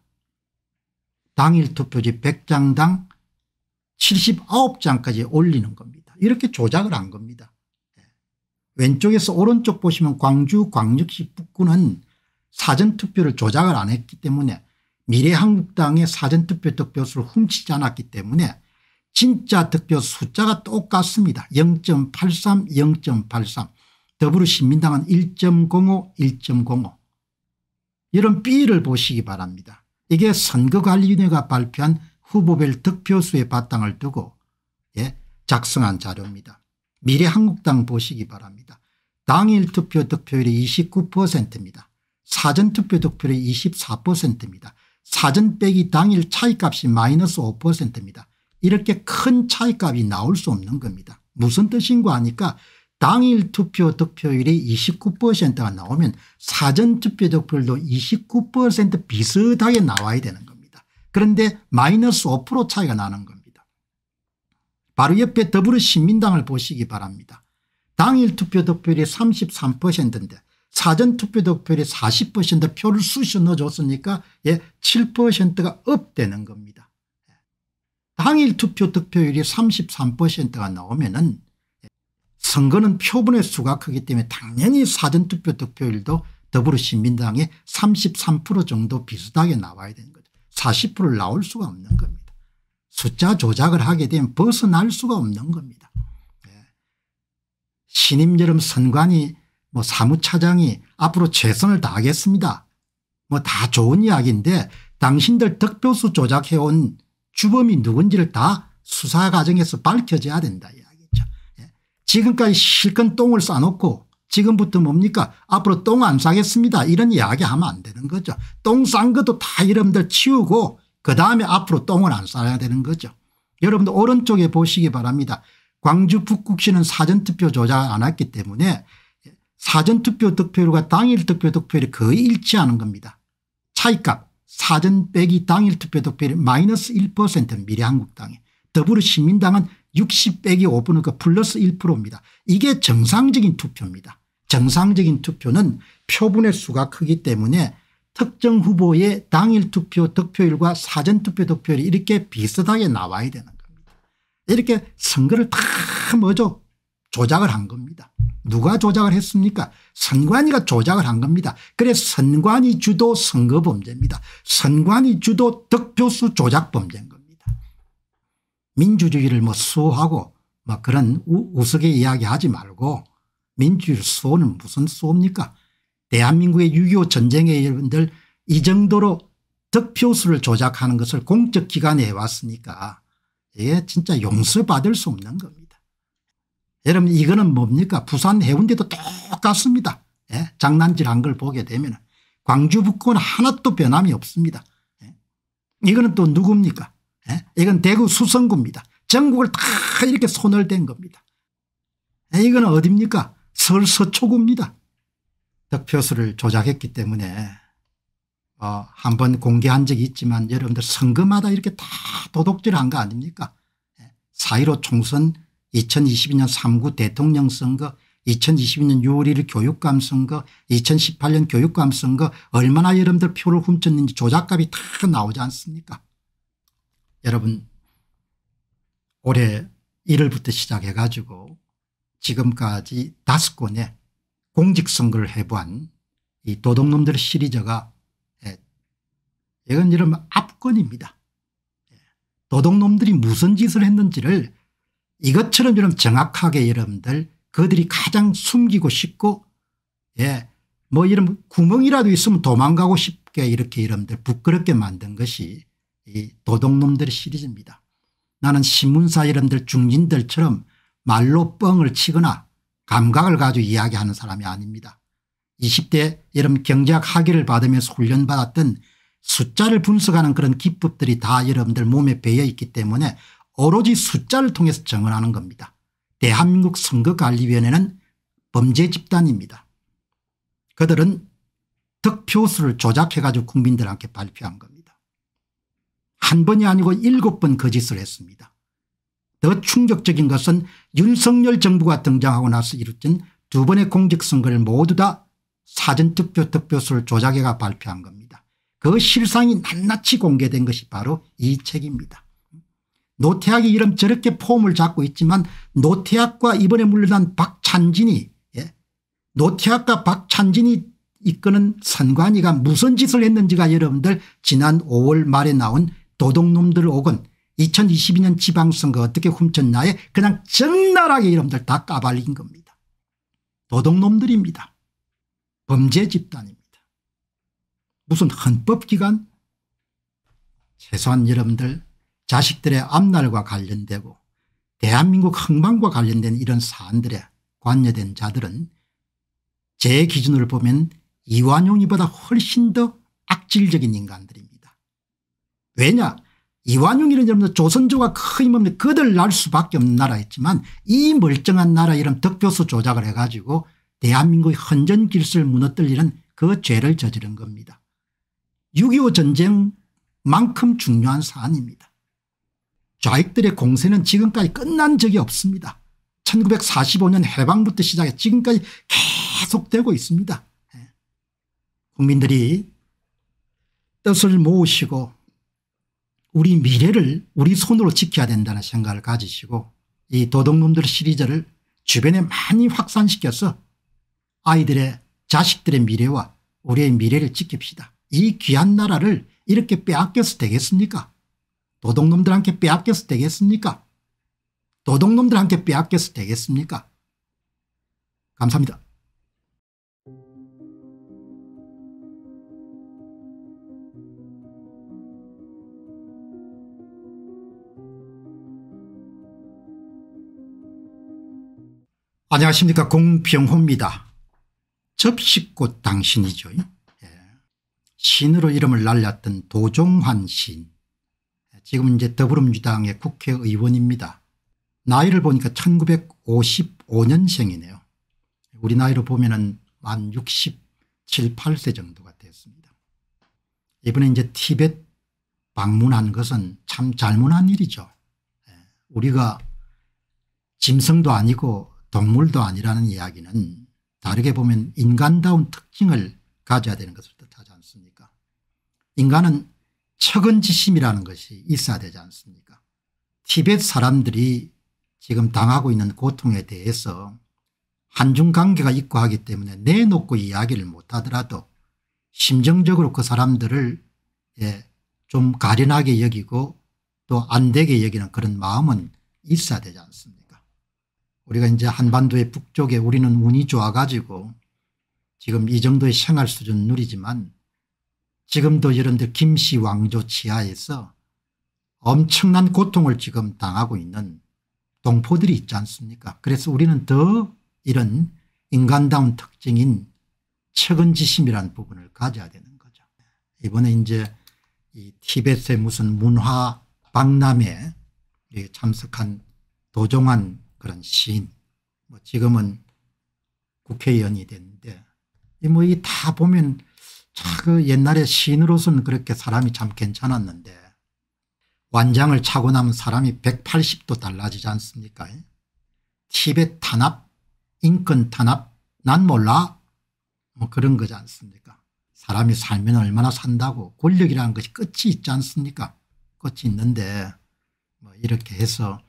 당일 투표지 100장당 79장까지 올리는 겁니다. 이렇게 조작을 한 겁니다. 왼쪽에서 오른쪽 보시면 광주 광역시 북구는 사전투표를 조작을 안 했기 때문에 미래한국당의 사전투표 득표수를 훔치지 않았기 때문에 진짜 득표 숫자가 똑같습니다. 0.83 0.83 더불어신민당은 1.05 1.05 이런 B를 보시기 바랍니다. 이게 선거관리위원회가 발표한 후보별 득표수의 바탕을 두고 예, 작성한 자료입니다. 미래한국당 보시기 바랍니다. 당일 투표 득표율이 29%입니다. 사전투표 득표율이 24%입니다. 사전 빼기 당일 차이값이 마이너스 5%입니다. 이렇게 큰 차이값이 나올 수 없는 겁니다. 무슨 뜻인고 하니까 당일 투표 득표율이 29%가 나오면 사전투표 득표율도 29% 비슷하게 나와야 되는 겁니다. 그런데 마이너스 5% 차이가 나는 겁니다. 바로 옆에 더불어신민당을 보시기 바랍니다. 당일 투표 득표율이 33%인데 사전 투표 득표율이 40% 표를 쑤셔 넣어줬으니까 예, 7%가 업되는 겁니다. 당일 투표 득표율이 33%가 나오면 은 선거는 표본의 수가 크기 때문에 당연히 사전 투표 득표율도 더불어신민당의 33% 정도 비슷하게 나와야 되는 거죠. 40%를 나올 수가 없는 겁니다. 숫자 조작을 하게 되면 벗어날 수가 없는 겁니다. 예. 신임 여름 선관위 뭐 사무차장이 앞으로 최선을 다하겠습니다. 뭐 다 좋은 이야기인데 당신들 득표수 조작해온 주범이 누군지를 다 수사 과정에서 밝혀져야 된다 이야기죠. 예. 지금까지 실컷 똥을 싸놓고 지금부터 뭡니까 앞으로 똥 안 싸겠습니다 이런 이야기하면 안 되는 거죠. 똥 싼 것도 다 이름들 치우고 그다음에 앞으로 똥을 안 싸야 되는 거죠. 여러분도 오른쪽에 보시기 바랍니다. 광주 북극시는 사전투표 조작 안 했기 때문에 사전투표 득표율과 당일 투표 득표율이 거의 일치하는 겁니다. 차이값 사전 빼기 당일 투표 득표율이 마이너스 1% 미래한국당에 더불어시민당은 60 빼기 5%그러니 플러스 1%입니다. 이게 정상적인 투표입니다. 정상적인 투표는 표분의 수가 크기 때문에 특정 후보의 당일 투표 득표율과 사전 투표 득표율이 이렇게 비슷하게 나와야 되는 겁니다. 이렇게 선거를 다 뭐죠 조작을 한 겁니다. 누가 조작을 했습니까 선관위가 조작을 한 겁니다. 그래서 선관위 주도 선거 범죄입니다. 선관위 주도 득표수 조작 범죄인 겁니다. 민주주의를 뭐 수호하고 뭐 그런 우스개 이야기하지 말고 민주주의 수호는 무슨 수호입니까 대한민국의 6.25전쟁의 여러분들 이 정도로 득표수를 조작하는 것을 공적 기관에 해왔으니까 이게 예, 진짜 용서받을 수 없는 겁니다. 여러분 이거는 뭡니까 부산 해운대도 똑같습니다. 예? 장난질한 걸 보게 되면 광주 북구는 하나도 변함이 없습니다. 예? 이거는 또 누굽니까 예? 이건 대구 수성구입니다. 전국을 다 이렇게 손을 댄 겁니다. 예, 이거는 어딥니까 서울 서초구입니다. 득표수를 조작했기 때문에 어한 번 공개한 적이 있지만 여러분들 선거마다 이렇게 다 도둑질한 거 아닙니까 4.15 예, 총선 2022년 3구 대통령 선거 2022년 6월 1일 교육감 선거 2018년 교육감 선거 얼마나 여러분들 표를 훔쳤는지 조작값이 다 나오지 않습니까 여러분 올해 1월부터 시작해 가지고 지금까지 다섯 건의 공직선거를 해부한 이 도둑놈들 시리즈가 예, 이건 이런 압권입니다. 예, 도둑놈들이 무슨 짓을 했는지를 이것처럼 이런 정확하게 여러분들 그들이 가장 숨기고 싶고 예, 뭐 이런 구멍이라도 있으면 도망가고 싶게 이렇게 여러분들 부끄럽게 만든 것이 이 도둑놈들 시리즈입니다. 나는 신문사 여러분들 중진들처럼 말로 뻥을 치거나 감각을 가지고 이야기하는 사람이 아닙니다. 20대 여름 경제학 학위를 받으면서 훈련받았던 숫자를 분석하는 그런 기법들이 다 여러분들 몸에 배어 있기 때문에 오로지 숫자를 통해서 정언하는 겁니다. 대한민국 선거관리위원회는 범죄 집단입니다. 그들은 득표수를 조작해 가지고 국민들한테 발표한 겁니다. 한 번이 아니고 일곱 번 거짓을 했습니다. 더 충격적인 것은 윤석열 정부가 등장하고 나서 이루어두 번의 공직선거를 모두 다 사전투표 득표수를 조작해가 발표한 겁니다. 그 실상이 낱낱이 공개된 것이 바로 이 책입니다. 노태학이 이름 저렇게 폼을 잡고 있지만 노태학과 이번에 물러난 박찬진이 예? 노태학과 박찬진이 이끄는 선관위가 무슨 짓을 했는지가 여러분들 지난 5월 말에 나온 도둑놈들 오은 2022년 지방선거 어떻게 훔쳤냐에 그냥 적나라하게 이름들 다 까발린 겁니다. 도둑놈들입니다. 범죄 집단입니다. 무슨 헌법기관? 최소한 여러분들 자식들의 앞날과 관련되고 대한민국 흥망과 관련된 이런 사안들에 관여된 자들은 제 기준으로 보면 이완용이보다 훨씬 더 악질적인 인간들입니다. 왜냐 이완용이라는 이름도 조선조가 큰 힘없는 그들 날 수밖에 없는 나라였지만 이 멀쩡한 나라 이름 덕표수 조작을 해가지고 대한민국의 헌전길수를 무너뜨리는 그 죄를 저지른 겁니다. 6.25 전쟁만큼 중요한 사안입니다. 좌익들의 공세는 지금까지 끝난 적이 없습니다. 1945년 해방부터 시작해 지금까지 계속되고 있습니다. 예. 국민들이 뜻을 모으시고 우리 미래를 우리 손으로 지켜야 된다는 생각을 가지시고 이 도둑놈들 시리즈를 주변에 많이 확산시켜서 아이들의 자식들의 미래와 우리의 미래를 지킵시다. 이 귀한 나라를 이렇게 빼앗겨서 되겠습니까 도둑놈들한테 빼앗겨서 되겠습니까 도둑놈들한테 빼앗겨서 되겠습니까 감사합니다. 안녕하십니까 공병호입니다. 접시꽃 당신이죠. 예. 신으로 이름을 날렸던 도종환 신. 예, 지금 이제 더불어민주당의 국회의원입니다. 나이를 보니까 1955년생이네요. 우리 나이로 보면 은만 67, 8세 정도가 됐습니다. 이번에 이제 티벳 방문한 것은 참 잘못한 일이죠. 예. 우리가 짐승도 아니고 동물도 아니라는 이야기는 다르게 보면 인간다운 특징을 가져야 되는 것을 뜻하지 않습니까 인간은 척은지심이라는 것이 있어야 되지 않습니까 티벳 사람들이 지금 당하고 있는 고통에 대해서 한중관계가 있고 하기 때문에 내놓고 이야기를 못하더라도 심정적으로 그 사람들을 예, 좀 가련하게 여기고 또 안되게 여기는 그런 마음은 있어야 되지 않습니까 우리가 이제 한반도의 북쪽에 우리는 운이 좋아가지고 지금 이 정도의 생활 수준 누리지만 지금도 여러분들 김씨 왕조 지하에서 엄청난 고통을 지금 당하고 있는 동포들이 있지 않습니까 그래서 우리는 더 이런 인간다운 특징인 측은지심이라는 부분을 가져야 되는 거죠. 이번에 이제 이티벳의 무슨 문화 박람회에 예, 참석한 도종환 그런 시인 뭐 지금은 국회의원이 됐는데 뭐이 다 보면 그 옛날에 시인으로서는 그렇게 사람이 참 괜찮았는데 완장을 차고 나면 사람이 180도 달라지지 않습니까 티벳 탄압 인권 탄압 난 몰라 뭐 그런 거지 않습니까 사람이 살면 얼마나 산다고 권력이라는 것이 끝이 있지 않습니까 끝이 있는데 뭐 이렇게 해서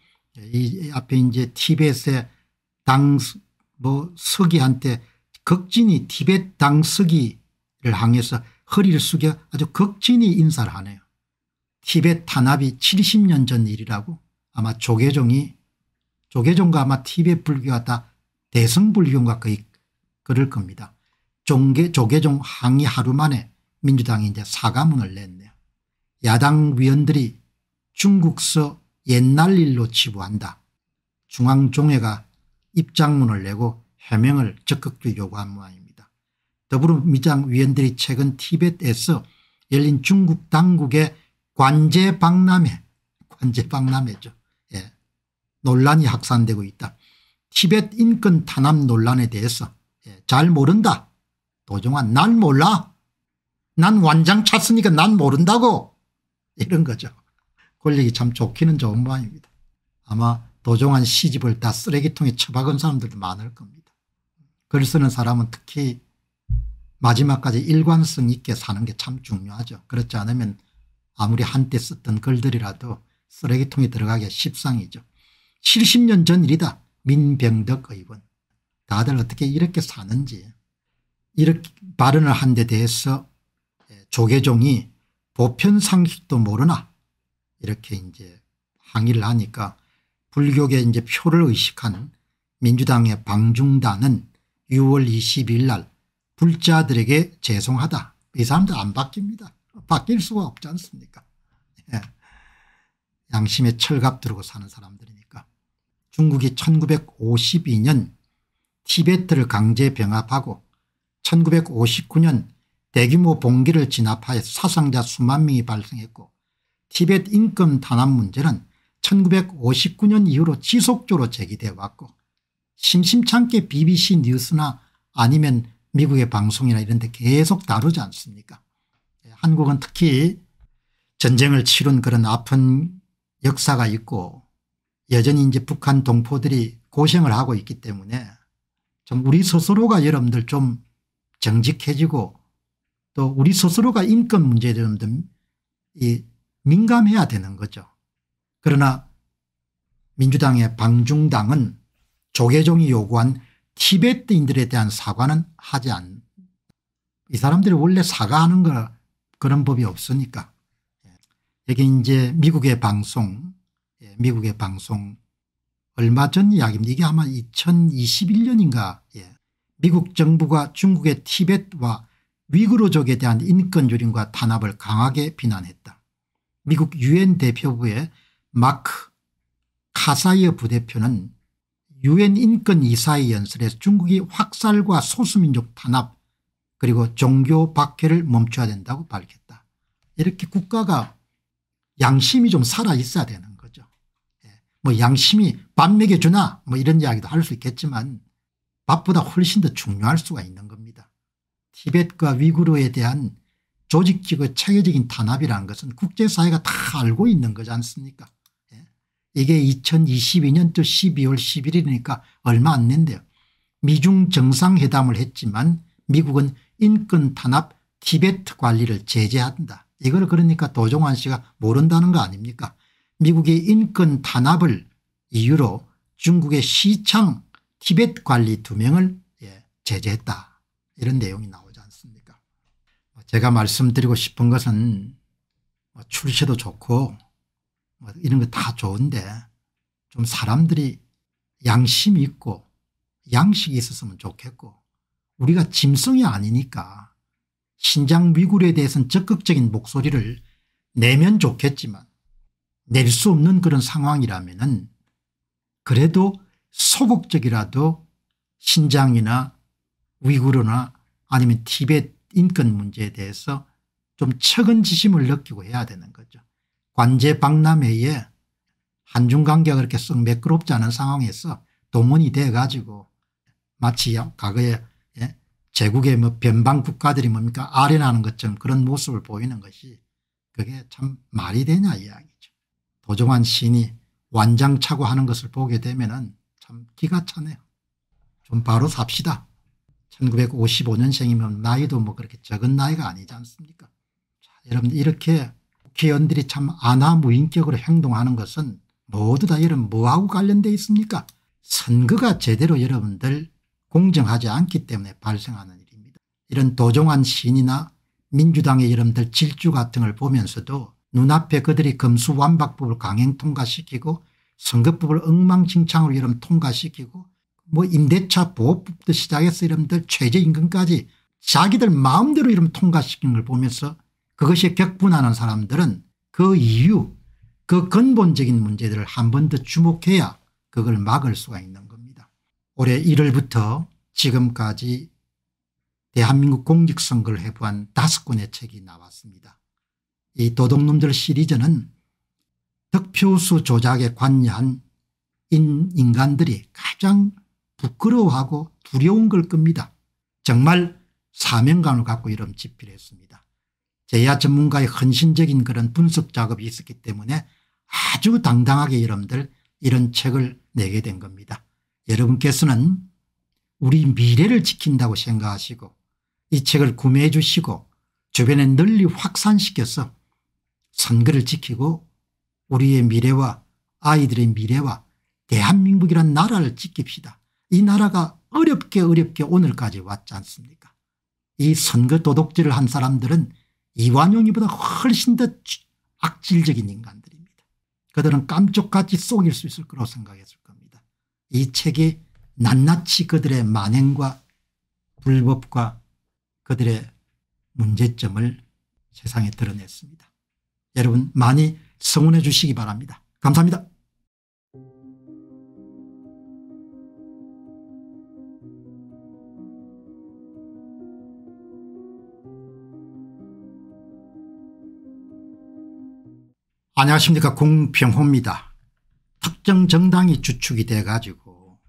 이 앞에 이제 티벳의 당뭐 서기한테 극진히 티벳 당 서기를 향해서 허리를 숙여 아주 극진히 인사를 하네요. 티벳 탄압이 70년 전 일이라고 아마 조계종이 조계종과 아마 티벳 불교가 다 대승불교인가 거의 그럴 겁니다. 종계, 조계종 항의 하루 만에 민주당이 이제 사과문을 냈네요. 야당 위원들이 중국서 옛날 일로 치부한다. 중앙종회가 입장문을 내고 해명을 적극적으로 요구한 모양입니다. 더불어민주당 위원들이 최근 티벳에서 열린 중국 당국의 관제 박람회 관제 박람회죠. 예. 논란이 확산되고 있다. 티벳 인권 탄압 논란에 대해서 예. 잘 모른다. 도종환 난 몰라. 난 완장 찼으니까 난 모른다고 이런 거죠. 권력이 참 좋기는 좋은 모양입니다. 아마 도종한 시집을 다 쓰레기통에 처박은 사람들도 많을 겁니다. 글 쓰는 사람은 특히 마지막까지 일관성 있게 사는 게 참 중요하죠. 그렇지 않으면 아무리 한때 썼던 글들이라도 쓰레기통에 들어가기 십상이죠. 70년 전 일이다. 민병덕 의원. 다들 어떻게 이렇게 사는지 이렇게 발언을 한 데 대해서 조계종이 보편상식도 모르나 이렇게 이제 항의를 하니까 불교계 이제 표를 의식한 민주당의 방중단은 6월 22일 날 불자들에게 죄송하다. 이 사람들 안 바뀝니다. 바뀔 수가 없지 않습니까? 예. 양심에 철갑 들고 사는 사람들이니까. 중국이 1952년 티베트를 강제 병합하고 1959년 대규모 봉기를 진압하여 사상자 수만 명이 발생했고 티벳 인권 탄압 문제는 1959년 이후로 지속적으로 제기되어 왔고 심심찮게 bbc 뉴스나 아니면 미국의 방송이나 이런 데 계속 다루지 않습니까 예, 한국은 특히 전쟁을 치른 그런 아픈 역사가 있고 여전히 이제 북한 동포들이 고생을 하고 있기 때문에 좀 우리 스스로가 여러분들 좀 정직해지고 또 우리 스스로가 인권 문제에 대한 이 민감해야 되는 거죠. 그러나 민주당의 방중당은 조계종이 요구한 티베트인들에 대한 사과는 하지 않. 이 사람들이 원래 사과하는 거 그런 법이 없으니까. 이게 이제 미국의 방송, 예, 미국의 방송 얼마 전 이야기입니다. 이게 아마 2021년인가 예. 미국 정부가 중국의 티벳과 위구르족에 대한 인권 유린과 탄압을 강하게 비난했다. 미국 유엔 대표부의 마크 카사이어 부대표는 유엔 인권 이사회 연설에서 중국이 확살과 소수민족 탄압 그리고 종교 박해를 멈춰야 된다고 밝혔다. 이렇게 국가가 양심이 좀 살아있어야 되는 거죠. 예. 뭐 양심이 밥 먹여주나 뭐 이런 이야기도 할 수 있겠지만 밥보다 훨씬 더 중요할 수가 있는 겁니다. 티벳과 위구르에 대한 조직적의 그 체계적인 탄압이라는 것은 국제사회가 다 알고 있는 거지 않습니까 예. 이게 2022년도 12월 11일이니까 얼마 안 된대요. 미중 정상회담을 했지만 미국은 인권 탄압 티베트 관리를 제재한다. 이걸 그러니까 도종환 씨가 모른다는 거 아닙니까 미국의 인권 탄압을 이유로 중국의 시창 티베트 관리 두 명을 예, 제재했다 이런 내용이 나와요. 제가 말씀드리고 싶은 것은 뭐 출시도 좋고 뭐 이런 거 다 좋은데 좀 사람들이 양심이 있고 양식이 있었으면 좋겠고 우리가 짐승이 아니니까 신장 위구르에 대해서는 적극적인 목소리를 내면 좋겠지만 낼 수 없는 그런 상황이라면 은 그래도 소극적이라도 신장이나 위구르나 아니면 티벳 인권 문제에 대해서 좀 측은지심을 느끼고 해야 되는 거죠. 관제 박람회에 한중 관계가 그렇게 썩 매끄럽지 않은 상황에서 도문이 돼 가지고 마치 과거에 예? 제국의 뭐 변방 국가들이 뭡니까 아련하는 것처럼 그런 모습을 보이는 것이 그게 참 말이 되냐 이야기죠. 도종환 시인이 완장차고 하는 것을 보게 되면 참 기가 차네요. 좀 바로 삽시다. 1955년생이면 나이도 뭐 그렇게 적은 나이가 아니지 않습니까? 자, 여러분 이렇게 국회의원들이 참 아나무인격으로 행동하는 것은 모두 다 여러분 뭐하고 관련돼 있습니까? 선거가 제대로 여러분들 공정하지 않기 때문에 발생하는 일입니다. 이런 도종환 시이나 민주당의 여러분들 질주 같은 걸 보면서도 눈앞에 그들이 금수완박법을 강행 통과시키고 선거법을 엉망진창으로 여러분 통과시키고 뭐 임대차 보호법부터 시작해서 이름들 최저임금까지 자기들 마음대로 이름 통과시킨 걸 보면서 그것이 격분하는 사람들은 그 이유 그 근본적인 문제들을 한 번 더 주목해야 그걸 막을 수가 있는 겁니다. 올해 1월부터 지금까지 대한민국 공직선거를 해부한 다섯 권의 책이 나왔습니다. 이 도둑놈들 시리즈는 득표수 조작에 관여한 인간들이 가장 부끄러워하고 두려운 걸 겁니다. 정말 사명감을 갖고 이런 집필 했습니다. 제야 전문가의 헌신적인 그런 분석 작업이 있었기 때문에 아주 당당하게 여러분들 이런 책을 내게 된 겁니다. 여러분께서는 우리 미래를 지킨다고 생각하시고 이 책을 구매해 주시고 주변에 널리 확산시켜서 선거를 지키고 우리의 미래와 아이들의 미래와 대한민국이란 나라를 지킵시다. 이 나라가 어렵게 어렵게 오늘까지 왔지 않습니까 이 선거 도둑질을 한 사람들은 이완용이보다 훨씬 더 악질적인 인간들입니다. 그들은 깜짝같이 속일 수 있을 거라고 생각했을 겁니다. 이 책이 낱낱이 그들의 만행과 불법과 그들의 문제점을 세상에 드러냈습니다. 여러분 많이 성원해 주시기 바랍니다. 감사합니다. 안녕하십니까 공평호입니다. 특정 정당이 주축이 돼 가지고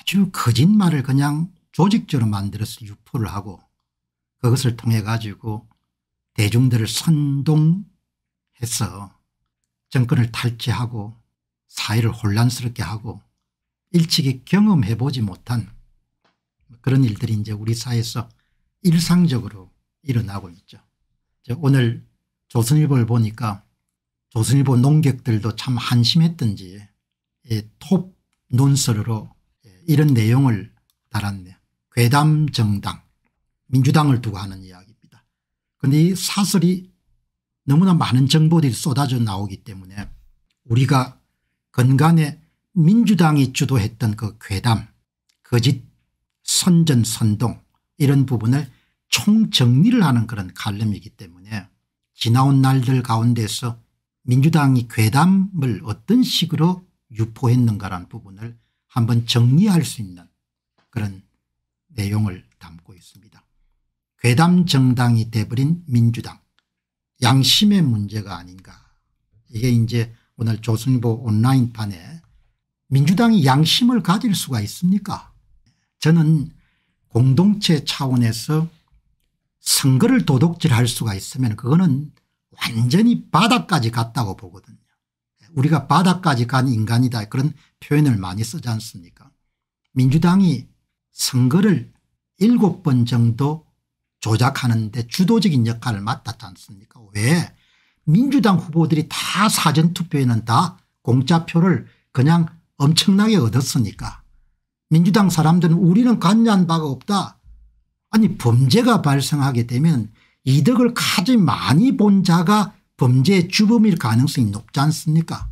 아주 거짓말을 그냥 조직적으로 만들어서 유포를 하고 그것을 통해 가지고 대중들을 선동해서 정권을 탈취하고 사회를 혼란스럽게 하고 일찍이 경험해 보지 못한 그런 일들이 이제 우리 사회에서 일상적으로 일어나고 있죠. 오늘 조선일보를 보니까 조선일보 농객들도 참 한심했던지 톱 논설로 이런 내용을 달았네요. 괴담정당 민주당을 두고 하는 이야기입니다. 그런데 이 사설이 너무나 많은 정보들이 쏟아져 나오기 때문에 우리가 건간에 민주당이 주도했던 그 괴담 거짓 그 선전 선동 이런 부분을 총정리를 하는 그런 칼럼이기 때문에 지나온 날들 가운데서 민주당이 괴담을 어떤 식으로 유포했는가라는 부분을 한번 정리할 수 있는 그런 내용을 담고 있습니다. 괴담 정당이 돼버린 민주당 양심의 문제가 아닌가 이게 이제 오늘 조선일보 온라인판에 민주당이 양심을 가질 수가 있습니까 저는 공동체 차원에서 선거를 도둑질할 수가 있으면 그거는 완전히 바닥까지 갔다고 보거든요. 우리가 바닥까지 간 인간이다 그런 표현을 많이 쓰지 않습니까 민주당이 선거를 일번 정도 조작하는데 주도적인 역할을 맡았지 않습니까 왜 민주당 후보들이 다 사전투표에는 다 공짜표를 그냥 엄청나게 얻었으니까 민주당 사람들은 우리는 관여한 바가 없다 아니 범죄가 발생하게 되면 이득을 가지 많이 본 자가 범죄의 주범일 가능성이 높지 않습니까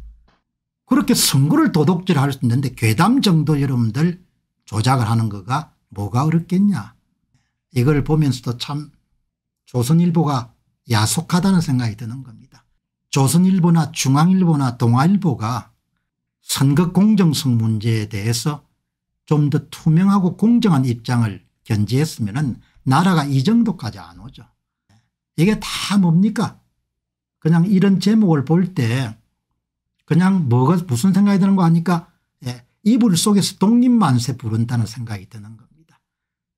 그렇게 선거를 도둑질할 수 있는데 괴담 정도 여러분들 조작을 하는 거가 뭐가 어렵겠냐 이걸 보면서도 참 조선일보가 야속하다는 생각이 드는 겁니다. 조선일보나 중앙일보나 동아일보가 선거 공정성 문제에 대해서 좀 더 투명하고 공정한 입장을 견지했으면 나라가 이 정도까지 안 오죠. 이게 다 뭡니까? 그냥 이런 제목을 볼 때 그냥 뭐가 무슨 생각이 드는 거 아니까 예, 이불 속에서 독립만세 부른다는 생각이 드는 겁니다.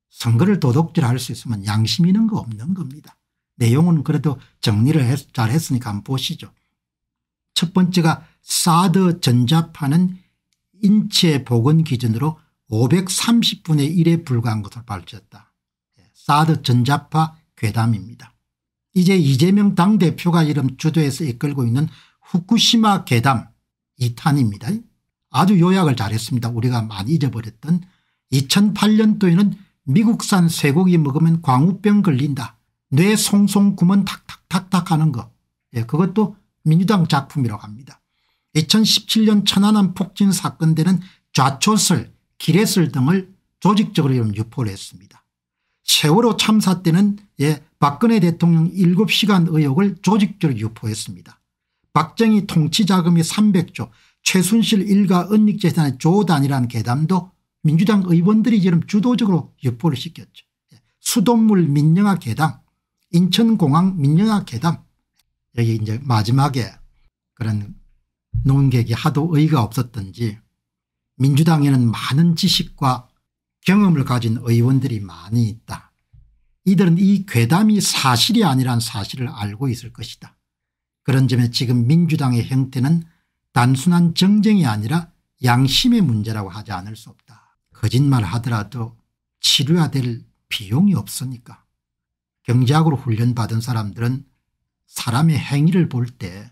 선거를 도둑질할 수 있으면 양심 있는 거 없는 겁니다. 내용은 그래도 정리를 했, 잘 했으니까 한번 보시죠. 첫 번째가 사드 전자파는 인체 복원 기준으로 530분의 1에 불과한 것으밝혀다 예, 사드 전자파 괴담입니다. 이제 이재명 당대표가 이름 주도해서 이끌고 있는 후쿠시마 괴담 2탄입니다. 아주 요약을 잘했습니다. 우리가 많이 잊어버렸던 2008년도에는 미국산 쇠고기 먹으면 광우병 걸린다. 뇌 송송 구멍 탁탁탁탁 하는 거. 예, 그것도 민주당 작품이라고 합니다. 2017년 천안함 폭진 사건 때는 좌초설 기레설 등을 조직적으로 유포를 했습니다. 세월호 참사 때는 예, 박근혜 대통령 7시간 의혹을 조직적으로 유포했습니다. 박정희 통치자금이 300조 최순실 일가 은닉재산의 조단이라는 계담도 민주당 의원들이 지금 주도적으로 유포를 시켰죠. 예, 수돗물 민영화 계담 인천공항 민영화 계담 여기 이제 마지막에 그런 논객이 하도 의의가 없었던지 민주당에는 많은 지식과 경험을 가진 의원들이 많이 있다. 이들은 이 괴담이 사실이 아니란 사실을 알고 있을 것이다. 그런 점에 지금 민주당의 형태는 단순한 정쟁이 아니라 양심의 문제라고 하지 않을 수 없다. 거짓말 하더라도 치료해야 될 비용이 없으니까. 경제학으로 훈련받은 사람들은 사람의 행위를 볼 때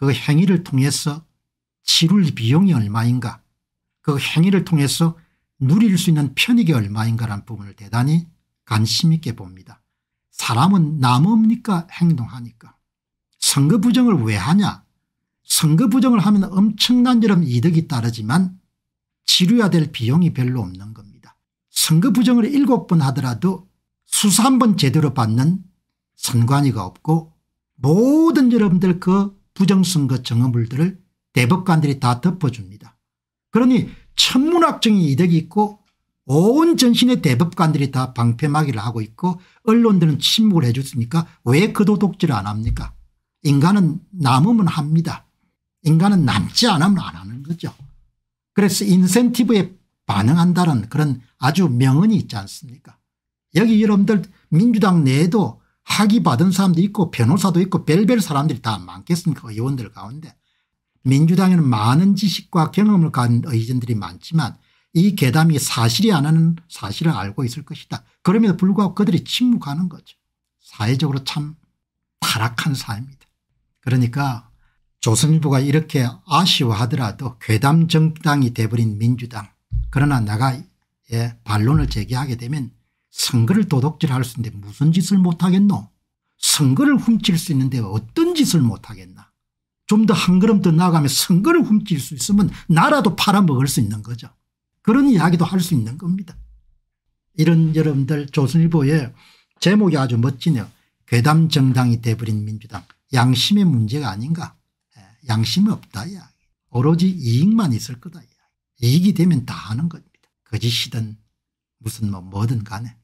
그 행위를 통해서 치룰 비용이 얼마인가 그 행위를 통해서 누릴 수 있는 편익이 얼마인가라는 부분을 대단히 관심 있게 봅니다. 사람은 남옵니까 행동하니까. 선거 부정을 왜 하냐 선거 부정을 하면 엄청난 여름 이득이 따르지만 지루해야될 비용이 별로 없는 겁니다. 선거 부정을 7번 하더라도 수사 한 번 제대로 받는 선관위가 없고 모든 여러분들 그 부정선거 정어물들을 대법관들이 다 덮어줍니다. 그러니 천문학적인 이득이 있고 온 전신의 대법관들이 다 방패막이를 하고 있고 언론들은 침묵을 해줬으니까 왜 거도독질을 안 합니까 인간은 남으면 합니다. 인간은 남지 않으면 안 하는 거죠. 그래서 인센티브에 반응한다는 그런 아주 명언이 있지 않습니까 여기 여러분들 민주당 내에도 학위 받은 사람도 있고 변호사도 있고 별별 사람들이 다 많겠습니까 의원들 가운데 민주당에는 많은 지식과 경험을 가진 의원들이 많지만 이 괴담이 사실이 아니는 라 사실을 알고 있을 것이다. 그럼에도 불구하고 그들이 침묵하는 거죠. 사회적으로 참 타락한 사회입니다. 그러니까 조선일보가 이렇게 아쉬워하더라도 괴담 정당이 돼버린 민주당 그러나 내가 예, 반론을 제기하게 되면 선거를 도덕질할 수 있는데 무슨 짓을 못하겠노 선거를 훔칠 수 있는데 어떤 짓을 못하겠나 좀 더 한 걸음 더 나아가면 선거를 훔칠 수 있으면 나라도 팔아먹을 수 있는 거죠 그런 이야기도 할 수 있는 겁니다. 이런 여러분들 조선일보의 제목이 아주 멋지네요. 괴담 정당이 돼버린 민주당 양심의 문제가 아닌가 예, 양심이 없다 이야기 오로지 이익만 있을 거다 이야기 이익이 되면 다 하는 겁니다. 거짓이든 무슨 뭐 뭐든 간에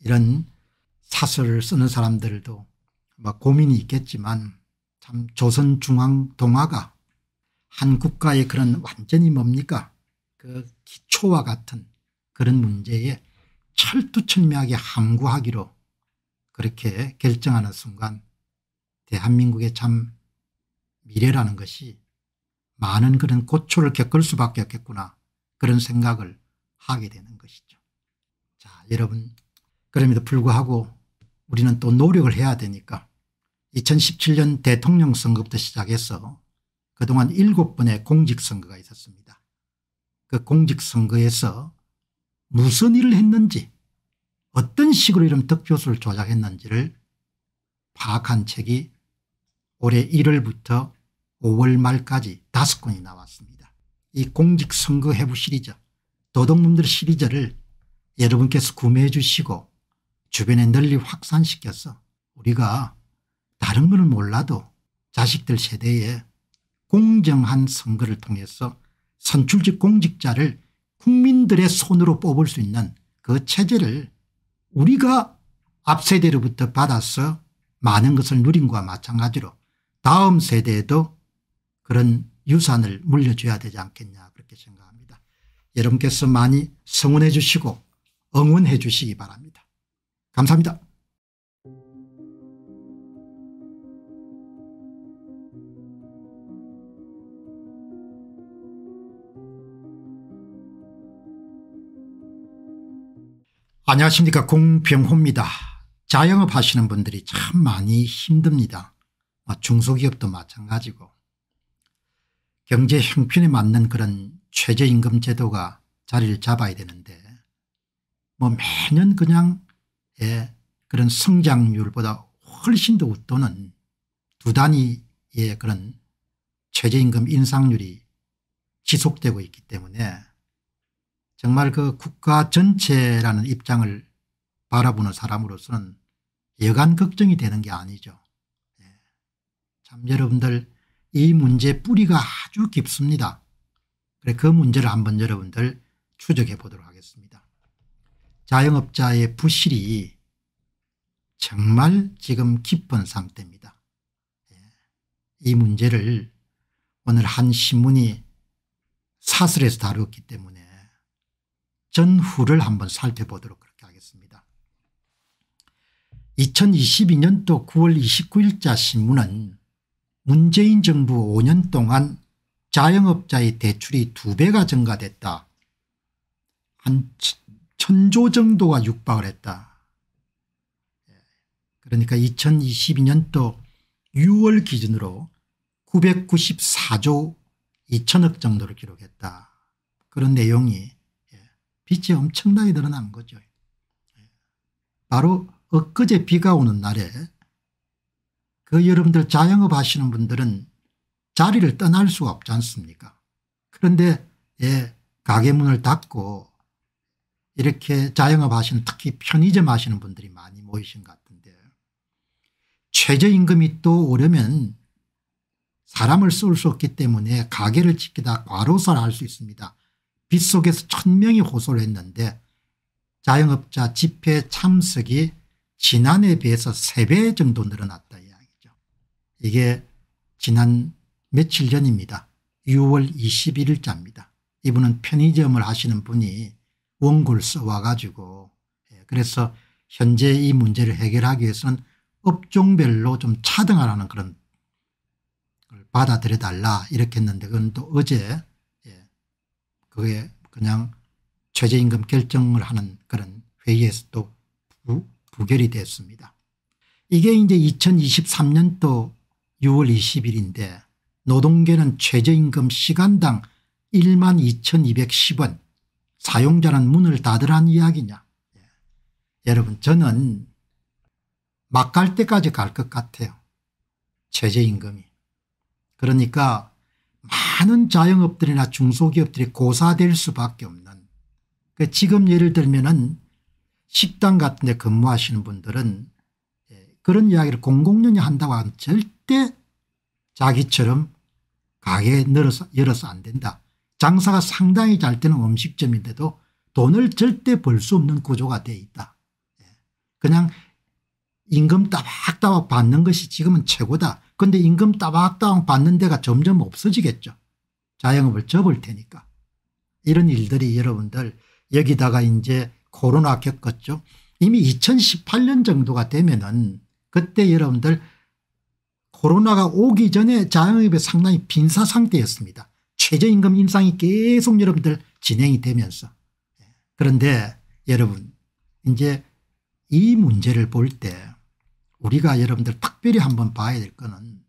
이런 사설을 쓰는 사람들도 막 고민이 있겠지만 참 조선중앙동화가 한 국가의 그런 완전히 뭡니까 그 기초와 같은 그런 문제에 철두철미하게 함구하기로 그렇게 결정하는 순간 대한민국의 참 미래라는 것이 많은 그런 고초를 겪을 수밖에 없겠구나 그런 생각을 하게 되는 것이죠. 자 여러분 그럼에도 불구하고 우리는 또 노력을 해야 되니까 2017년 대통령 선거부터 시작해서 그동안 7번의 공직선거가 있었습니다. 그 공직선거에서 무슨 일을 했는지 어떤 식으로 이런 득표수를 조작했는지를 파악한 책이 올해 1월부터 5월 말까지 다섯 권이 나왔습니다. 이 공직선거 해부 시리즈 도둑놈들 시리즈를 여러분께서 구매해 주시고 주변에 널리 확산시켜서 우리가 다른 거 몰라도 자식들 세대에 공정한 선거를 통해서 선출직 공직자를 국민들의 손으로 뽑을 수 있는 그 체제를 우리가 앞세대로부터 받아서 많은 것을 누린 것과 마찬가지로 다음 세대에도 그런 유산을 물려줘야 되지 않겠냐 그렇게 생각합니다. 여러분께서 많이 성원해 주시고 응원해 주시기 바랍니다. 감사합니다. 안녕하십니까 공병호입니다. 자영업 하시는 분들이 참 많이 힘듭니다. 뭐 중소기업도 마찬가지고 경제 형편에 맞는 그런 최저임금 제도가 자리를 잡아야 되는데 뭐 매년 그냥 예, 그런 성장률보다 훨씬 더 웃도는 두 단위의 그런 최저임금 인상률이 지속되고 있기 때문에 정말 그 국가 전체라는 입장을 바라보는 사람으로서는 여간 걱정이 되는 게 아니죠. 예. 참 여러분들 이 문제 뿌리가 아주 깊습니다. 그래 그 문제를 한번 여러분들 추적해 보도록 하겠습니다. 자영업자의 부실이 정말 지금 깊은 상태입니다. 예. 이 문제를 오늘 한 신문이 사설에서 다루었기 때문에 전후를 한번 살펴보도록 그렇게 하겠습니다. 2022년도 9월 29일자 신문은 문재인 정부 5년 동안 자영업자의 대출이 2배가 증가됐다. 한 천조 정도가 육박을 했다. 그러니까 2022년도 6월 기준으로 994조 2천억 정도를 기록했다. 그런 내용이 빛이 엄청나게 드러난 거죠. 바로 엊그제 비가 오는 날에 그 여러분들 자영업 하시는 분들은 자리를 떠날 수가 없지 않습니까 그런데 예, 가게 문을 닫고 이렇게 자영업 하시는 특히 편의점 하시는 분들이 많이 모이신 것 같은데 최저임금이 또 오려면 사람을 쏠 수 없기 때문에 가게를 지키다 과로사를 할수 있습니다. 빗속에서 천명이 호소를 했는데 자영업자 집회 참석이 지난해에 비해서 3배 정도 늘어났다 이야기죠. 이게 지난 며칠 전입니다. 6월 21일자입니다. 이분은 편의점을 하시는 분이 원고를 써와가지고 예, 그래서 현재 이 문제를 해결하기 위해서는 업종별로 좀 차등하라는 그런 걸 받아들여 달라 이렇게 했는데 그건 또 어제 그게 그냥 최저임금 결정을 하는 그런 회의에서도 부, 결이 됐습니다. 이게 이제 2023년도 6월 20일인데 노동계는 최저임금 시간당 1만 2210원 사용자는 문을 닫으란 이야기냐. 예. 여러분 저는 막 갈 때까지 갈 것 같아요. 최저임금이. 그러니까 많은 자영업들이나 중소기업들이 고사될 수밖에 없는 그러니까 지금 예를 들면 은 식당 같은 데 근무하시는 분들은 예, 그런 이야기를 공공연히 한다고 하면 절대 자기처럼 가게 늘어서 열어서 안 된다. 장사가 상당히 잘 되는 음식점인데도 돈을 절대 벌 수 없는 구조가 돼 있다. 예, 그냥 임금 따박따박 받는 것이 지금은 최고다. 그런데 임금 따박따박 받는 데가 점점 없어지겠죠. 자영업을 접을 테니까. 이런 일들이 여러분들 여기다가 이제 코로나 겪었죠. 이미 2018년 정도가 되면은 그때 여러분들 코로나가 오기 전에 자영업이 상당히 빈사 상태였습니다. 최저임금 인상이 계속 여러분들 진행이 되면서. 그런데 여러분 이제 이 문제를 볼때 우리가 여러분들 특별히 한번 봐야 될 거는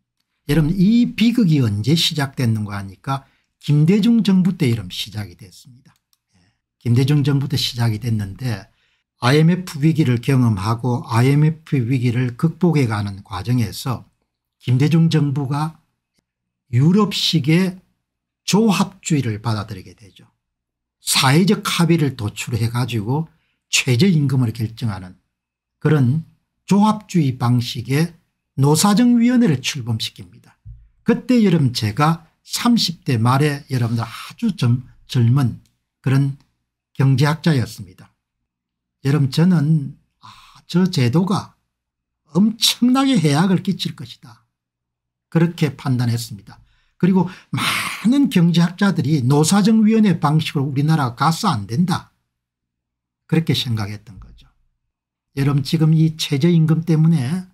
여러분 이 비극이 언제 시작됐는가 하니까 김대중 정부 때 이름 시작이 됐습니다. 예. 김대중 정부 때 시작이 됐는데 IMF 위기를 경험하고 IMF 위기를 극복해가는 과정에서 김대중 정부가 유럽식의 조합주의를 받아들이게 되죠. 사회적 합의를 도출해 가지고 최저임금을 결정하는 그런 조합주의 방식의 노사정위원회를 출범시킵니다. 그때 여러 제가 30대 말에 여러분들 아주 좀 젊은 그런 경제학자였습니다. 여러분 저는 아, 저 제도가 엄청나게 해악을 끼칠 것이다. 그렇게 판단했습니다. 그리고 많은 경제학자들이 노사정위원회 방식으로 우리나라가 가서 안 된다. 그렇게 생각했던 여러분 지금 이 최저임금 때문에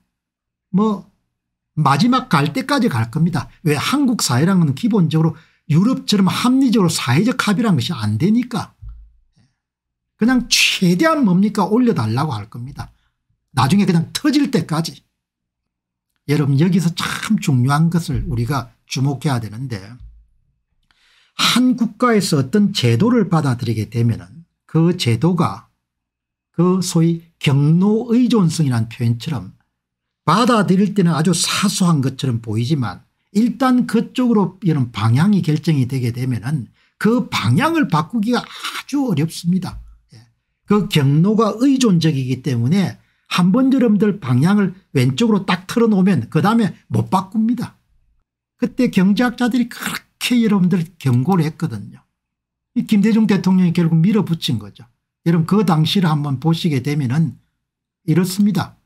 뭐 마지막 갈 때까지 갈 겁니다. 왜 한국 사회란 라건 기본적으로 유럽처럼 합리적으로 사회적 합의란 것이 안 되니까 그냥 최대한 뭡니까 올려달라고 할 겁니다. 나중에 그냥 터질 때까지. 여러분 여기서 참 중요한 것을 우리가 주목해야 되는데 한 국가에서 어떤 제도를 받아들이게 되면 은그 제도가 그 소위 경로의존성이라는 표현처럼 받아들일 때는 아주 사소한 것처럼 보이지만 일단 그쪽으로 이런 방향이 결정이 되게 되면 은그 방향을 바꾸기가 아주 어렵습니다. 예. 그 경로가 의존적이기 때문에 한번 여러분들 방향을 왼쪽으로 딱 틀어놓으면 그 다음에 못 바꿉니다. 그때 경제학자들이 그렇게 여러분들 경고를 했거든요. 김대중 대통령이 결국 밀어붙인 거죠. 여러분 그 당시를 한번 보시게 되면 은 이렇습니다.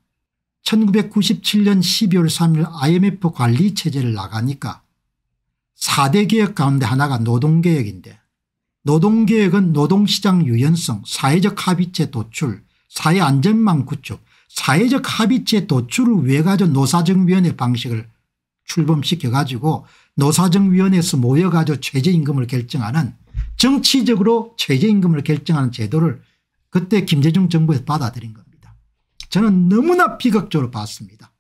1997년 12월 3일 imf 관리체제를 나가니까 4대 개혁 가운데 하나가 노동개혁인데 노동개혁은 노동시장 유연성, 사회적 합의체 도출, 사회 안전망 구축, 사회적 합의체 도출을 위해 가지고 노사정위원회 방식을 출범시켜 가지고 노사정위원회에서 모여 가지고 최저임금을 결정하는 정치적으로 최저임금을 결정하는 제도를 그때 김대중 정부에서 받아들인 겁니다. 저는 너무나 비극적으로 봤습니다.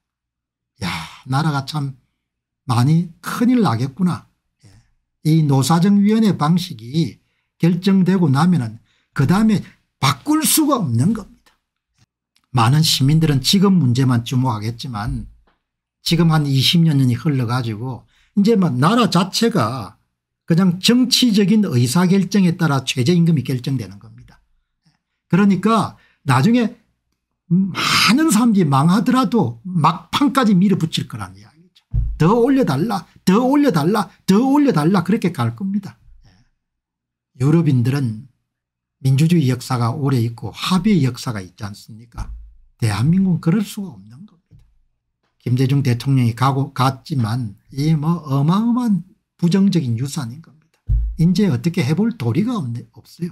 야 나라가 참 많이 큰일 나겠구나. 예. 이 노사정위원회 방식이 결정되고 나면은 그 다음에 바꿀 수가 없는 겁니다. 많은 시민들은 지금 문제만 주목하겠지만 지금 한 20년이 여 흘러가지고 이제 막 뭐 나라 자체가 그냥 정치적인 의사결정에 따라 최저임금이 결정되는 겁니다. 그러니까 나중에 많은 사람들이 망하더라도 막판까지 밀어붙일 거란 이야기죠. 더 올려달라 더 올려달라 더 올려달라 그렇게 갈 겁니다. 예. 유럽인들은 민주주의 역사가 오래 있고 합의 역사가 있지 않습니까 대한민국은 그럴 수가 없는 겁니다. 김대중 대통령이 가고 갔지만 이 뭐 어마어마한 부정적인 유산인 겁니다. 이제 어떻게 해볼 도리가 없네, 없어요.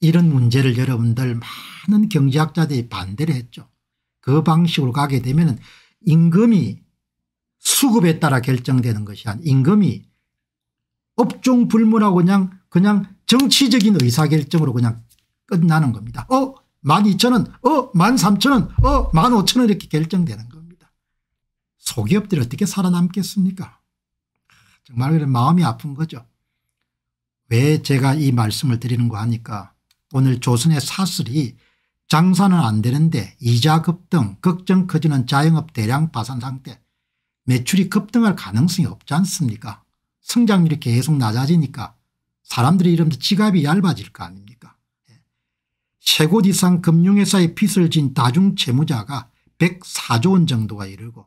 이런 문제를 여러분들 많은 경제학자들이 반대를 했죠. 그 방식으로 가게 되면 임금이 수급에 따라 결정되는 것이 아니 라 임금이 업종 불문하고 그냥 그냥 정치적인 의사결정으로 그냥 끝나는 겁니다. 어 12,000원 어 13,000원 어 15,000원 이렇게 결정되는 겁니다. 소기업들이 어떻게 살아남겠습니까 정말 마음이 아픈 거죠. 왜 제가 이 말씀을 드리는거 하니까 오늘 조선의 사슬이 장사는 안 되는데 이자 급등 걱정 커지는 자영업 대량 파산 상태 매출이 급등할 가능성이 없지 않습니까 성장률이 계속 낮아지니까 사람들이 이러면 지갑이 얇아질 거 아닙니까 세곳 예. 이상 금융회사에 빚을 진 다중채무자가 104조 원 정도가 이르고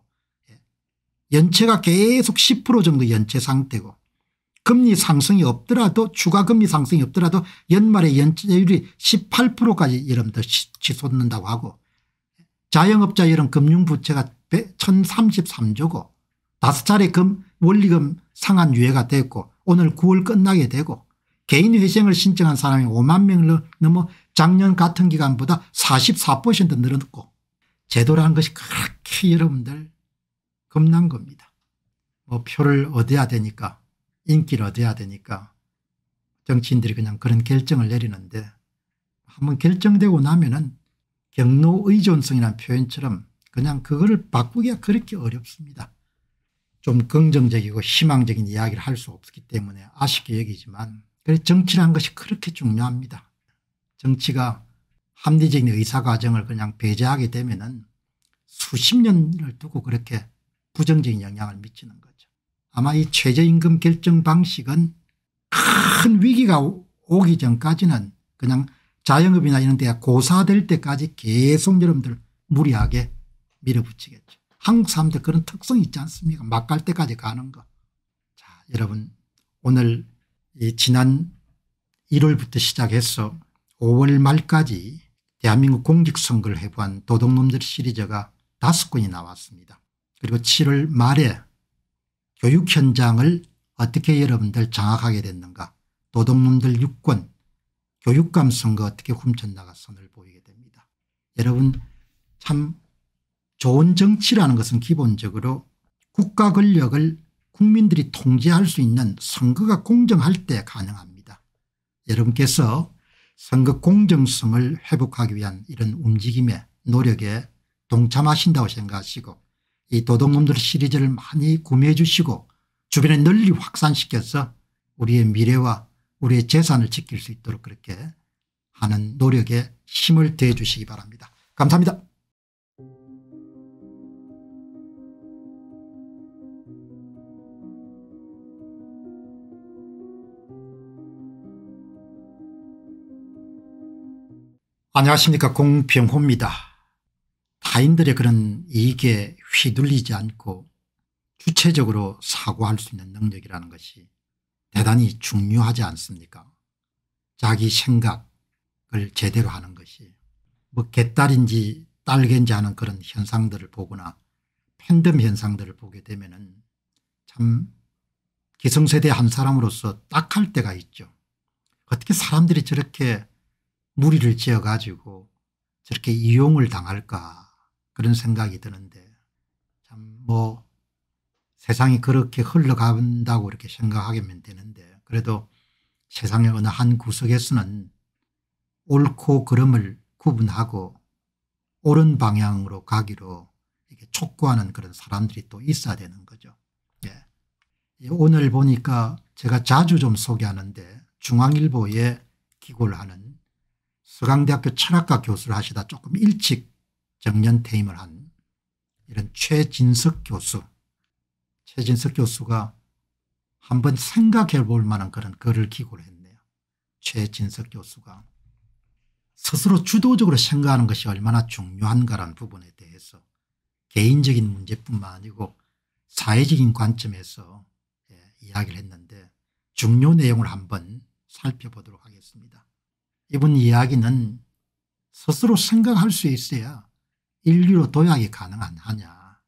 예. 연체가 계속 10% 정도 연체 상태고 금리 상승이 없더라도 추가 금리 상승이 없더라도 연말에 연체율이 18%까지 여러분들 치솟는다고 하고 자영업자 이런 금융부채가 1033조고 다섯 차례 금 원리금 상한 유예가 됐고 오늘 9월 끝나게 되고 개인회생을 신청한 사람이 5만 명을 넘어 작년 같은 기간보다 44% 늘었고 제도라는 것이 그렇게 여러분들 겁난 겁니다. 뭐 표를 얻어야 되니까 인기로돼야 되니까 정치인들이 그냥 그런 결정을 내리는데 한번 결정되고 나면은 경로 의존성이라는 표현처럼 그냥 그거를 바꾸기가 그렇게 어렵습니다. 좀 긍정적이고 희망적인 이야기를 할 수 없기 때문에 아쉽게 여기지만 그래 정치란 것이 그렇게 중요합니다. 정치가 합리적인 의사과정을 그냥 배제하게 되면 은 수십 년을 두고 그렇게 부정적인 영향을 미치는 거죠. 아마 이 최저임금 결정 방식은 큰 위기가 오기 전까지는 그냥 자영업이나 이런 데가 고사될 때까지 계속 여러분들 무리하게 밀어붙이겠죠. 한국 사람들 그런 특성이 있지 않습니까? 막 갈 때까지 가는 거. 자, 여러분 오늘 지난 1월부터 시작해서 5월 말까지 대한민국 공직선거를 해본 도둑놈들 시리즈가 다 건이 나왔습니다. 그리고 7월 말에 교육 현장을 어떻게 여러분들 장악하게 됐는가 도둑놈들 육권 교육감 선거 어떻게 훔쳤나가 선을 보이게 됩니다. 여러분 참 좋은 정치라는 것은 기본적으로 국가 권력을 국민들이 통제할 수 있는 선거가 공정할 때 가능합니다. 여러분께서 선거 공정성을 회복하기 위한 이런 움직임에 노력에 동참하신다고 생각하시고 이도덕놈들 시리즈를 많이 구매해 주시고 주변에 널리 확산시켜서 우리의 미래와 우리의 재산을 지킬 수 있도록 그렇게 하는 노력에 힘을 대해 주시기 바랍니다. 감사합니다. 안녕하십니까 공평호입니다 타인들의 그런 이익에 휘둘리지 않고 주체적으로 사고할 수 있는 능력이라는 것이 대단히 중요하지 않습니까 자기 생각을 제대로 하는 것이 뭐 개딸인지 딸겐지 하는 그런 현상들을 보거나 팬덤 현상들을 보게 되면 은참 기성세대 한 사람으로서 딱할 때가 있죠. 어떻게 사람들이 저렇게 무리를 지어가지고 저렇게 이용을 당할까 그런 생각이 드는데 뭐 세상이 그렇게 흘러간다고 이렇게 생각하면 되는데 그래도 세상의 어느 한 구석에서는 옳고 그름을 구분하고 옳은 방향으로 가기로 촉구하는 그런 사람들이 또 있어야 되는 거죠. 예. 오늘 보니까 제가 자주 좀 소개하는데 중앙일보에 기고를 하는 서강대학교 철학과 교수를 하시다 조금 일찍 정년퇴임을 한 이런 최진석 교수 최진석 교수가 한번 생각해 볼 만한 그런 글을 기고를 했네요. 최진석 교수가 스스로 주도적으로 생각하는 것이 얼마나 중요한가라는 부분에 대해서 개인적인 문제뿐만 아니고 사회적인 관점에서 예, 이야기를 했는데 중요 내용을 한번 살펴보도록 하겠습니다. 이번 이야기는 스스로 생각할 수 있어야 인류로 도약이 가능하냐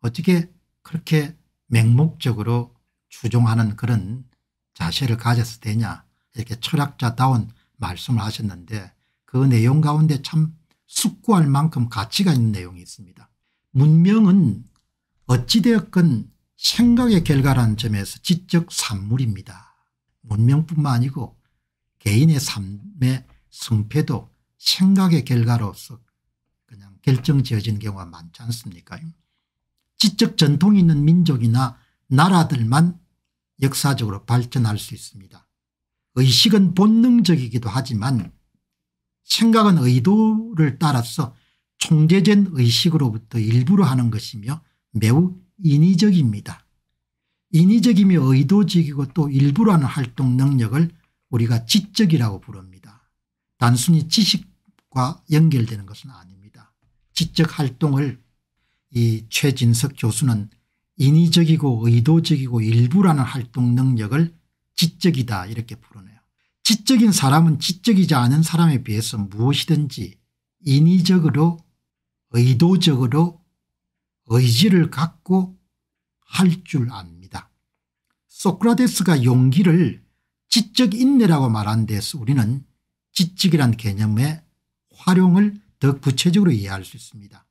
어떻게 그렇게 맹목적으로 추종하는 그런 자세를 가져서 되냐 이렇게 철학자다운 말씀을 하셨는데 그 내용 가운데 참 숙고할 만큼 가치가 있는 내용이 있습니다. 문명은 어찌되었건 생각의 결과라는 점에서 지적 산물입니다. 문명뿐만 아니고 개인의 삶의 성패도 생각의 결과로서 결정지어진 경우가 많지 않습니까 지적 전통이 있는 민족이나 나라들만 역사적으로 발전할 수 있습니다. 의식은 본능적이기도 하지만 생각은 의도를 따라서 총재된 의식으로부터 일부러 하는 것이며 매우 인위적입니다. 인위적이며 의도적이고 또 일부러 하는 활동 능력을 우리가 지적이라고 부릅니다. 단순히 지식과 연결되는 것은 아니다 지적 활동을 이 최진석 교수는 인위적이고 의도적이고 일부라는 활동 능력을 지적이다 이렇게 부르네요. 지적인 사람은 지적이지 않은 사람에 비해서 무엇이든지 인위적으로 의도적으로 의지를 갖고 할 줄 압니다. 소크라테스가 용기를 지적 인내라고 말한 데서 우리는 지적이란 개념의 활용을 더 구체적으로 이해할 수 있습니다.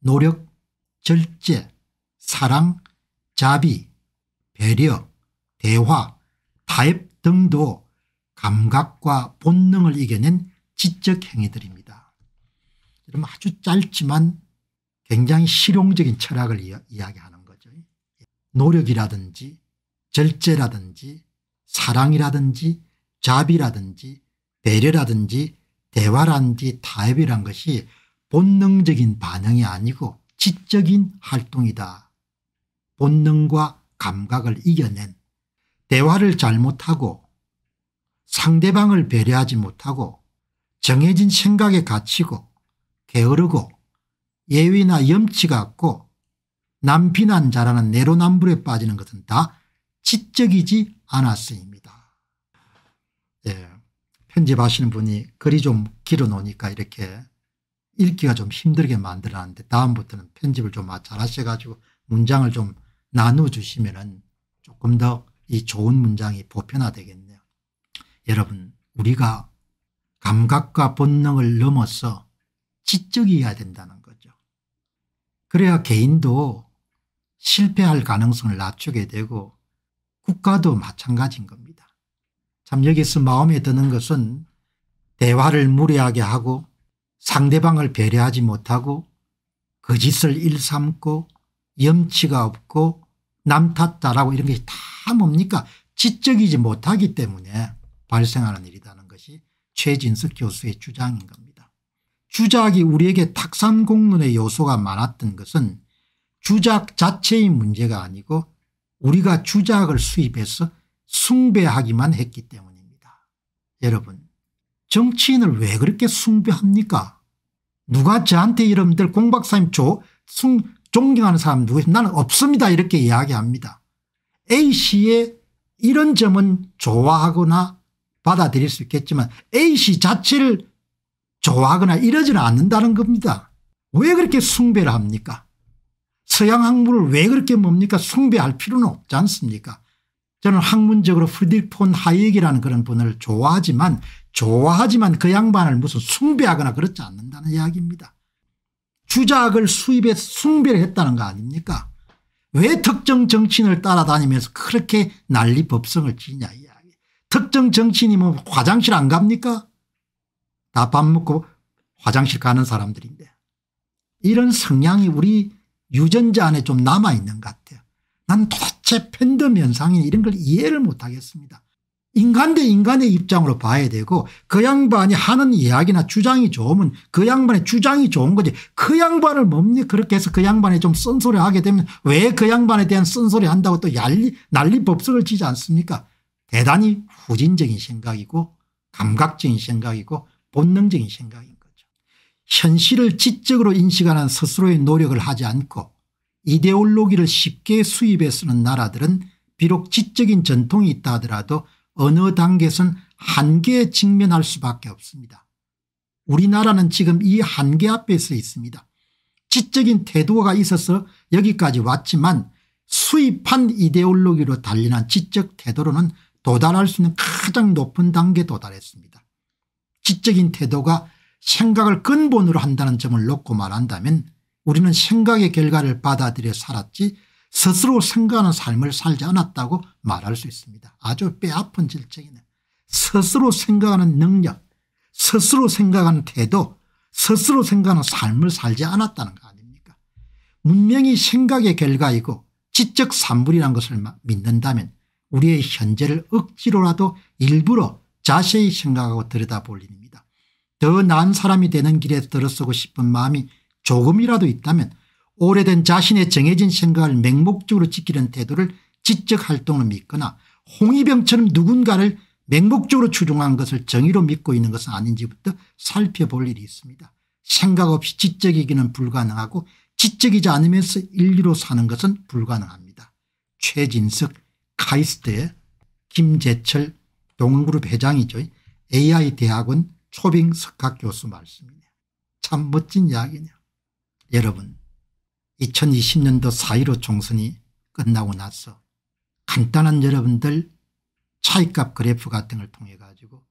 노력, 절제, 사랑, 자비, 배려, 대화, 타협 등도 감각과 본능을 이겨낸 지적 행위들입니다. 여러 아주 짧지만 굉장히 실용적인 철학을 이야, 이야기하는 거죠. 노력이라든지 절제라든지 사랑이라든지 자비라든지 배려라든지 대화란 뒤 타협이란 것이 본능적인 반응이 아니고 지적인 활동이다. 본능과 감각을 이겨낸 대화를 잘못하고 상대방을 배려하지 못하고 정해진 생각에 갇히고 게으르고 예외나 염치가 고 남비난 잘하는 내로남불에 빠지는 것은 다 지적이지 않았음니다 예. 편집하시는 분이 글이 좀 길어 놓으니까 이렇게 읽기가 좀 힘들게 만들어놨는데 다음부터는 편집을 좀 잘하셔가지고 문장을 좀 나눠주시면 조금 더 이 좋은 문장이 보편화되겠네요. 여러분 우리가 감각과 본능을 넘어서 지적이어야 된다는 거죠. 그래야 개인도 실패할 가능성을 낮추게 되고 국가도 마찬가지인 겁니다. 참 여기서 마음에 드는 것은 대화를 무례하게 하고 상대방을 배려하지 못하고 거짓을 그 일삼고 염치가 없고 남 탓다라고 이런 것이 다 뭡니까 지적이지 못하기 때문에 발생하는 일이라는 것이 최진석 교수의 주장인 겁니다. 주작이 우리에게 탁산공론의 요소가 많았던 것은 주작 자체의 문제가 아니고 우리가 주작을 수입해서 숭배하기만 했기 때문입니다. 여러분 정치인을 왜 그렇게 숭배합니까? 누가 저한테 여러분들 공박사님 조, 숭, 존경하는 사람 누구 나는 없습니다 이렇게 이야기합니다. A씨의 이런 점은 좋아하거나 받아들일 수 있겠지만 A씨 자체를 좋아하거나 이러지는 않는다는 겁니다. 왜 그렇게 숭배를 합니까? 서양 학문을 왜 그렇게 뭡니까? 숭배할 필요는 없지 않습니까? 저는 학문적으로 프리드폰하이 ε 이라는 그런 분을 좋아하지만 좋아하지만 그 양반을 무슨 숭배하거나 그렇지 않는다는 이야기입니다. 주작을 수입해 숭배를 했다는 거 아닙니까? 왜 특정 정치인을 따라다니면서 그렇게 난리 법성을 지냐 이야기. 특정 정치인이면 뭐 화장실 안 갑니까? 다 밥 먹고 화장실 가는 사람들인데 이런 성향이 우리 유전자 안에 좀 남아있는 것 같아요. 난 도대체 팬덤 현상이 이런 걸 이해를 못하겠습니다. 인간 대 인간의 입장으로 봐야 되고 그 양반이 하는 이야기나 주장이 좋으면 그 양반의 주장이 좋은 거지 그 양반을 뭡니 그렇게 해서 그 양반이 좀 쓴소리 하게 되면 왜 그 양반에 대한 쓴소리 한다고 또 얄리 난리 법석을 치지 않습니까 대단히 후진적인 생각이고 감각적인 생각이고 본능적인 생각인 거죠 현실을 지적으로 인식하는 스스로의 노력을 하지 않고 이데올로기를 쉽게 수입해 쓰는 나라들은 비록 지적인 전통이 있다 하더라도 어느 단계선 한계에 직면할 수밖에 없습니다. 우리나라는 지금 이 한계 앞에 서 있습니다. 지적인 태도가 있어서 여기까지 왔지만 수입한 이데올로기로 달리는 지적 태도로는 도달할 수 있는 가장 높은 단계에 도달했습니다. 지적인 태도가 생각을 근본으로 한다는 점을 놓고 말한다면 우리는 생각의 결과를 받아들여 살았지 스스로 생각하는 삶을 살지 않았다고 말할 수 있습니다. 아주 뼈아픈 질책이네. 스스로 생각하는 능력, 스스로 생각하는 태도, 스스로 생각하는 삶을 살지 않았다는 거 아닙니까? 문명이 생각의 결과이고 지적 산물이라는 것을 믿는다면 우리의 현재를 억지로라도 일부러 자세히 생각하고 들여다볼 일입니다. 더 나은 사람이 되는 길에 들어서고 싶은 마음이 조금이라도 있다면 오래된 자신의 정해진 생각을 맹목적으로 지키는 태도를 지적 활동으로 믿거나 홍위병처럼 누군가를 맹목적으로 추종한 것을 정의로 믿고 있는 것은 아닌지부터 살펴볼 일이 있습니다. 생각 없이 지적이기는 불가능하고 지적이지 않으면서 일리로 사는 것은 불가능합니다. 최진석 카이스트의 김재철 동그룹 회장이죠. AI 대학원 초빙 석학교수 말씀이네요. 참 멋진 이야기네요. 여러분 2020년도 4.15 총선이 끝나고 나서 간단한 여러분들 차이값 그래프 같은 걸 통해 가지고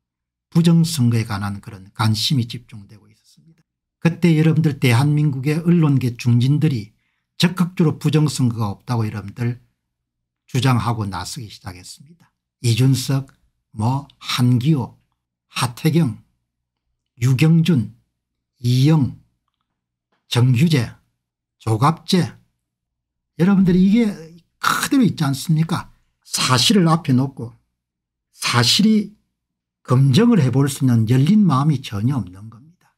부정선거에 관한 그런 관심이 집중되고 있었습니다. 그때 여러분들 대한민국의 언론계 중진들이 적극적으로 부정선거가 없다고 여러분들 주장하고 나서기 시작했습니다. 이준석, 뭐 한기호, 하태경, 유경준, 이영 정규제 조갑제 여러분들이 이게 그대로 있지 않습니까 사실을 앞에 놓고 사실이 검증을 해볼 수 있는 열린 마음이 전혀 없는 겁니다.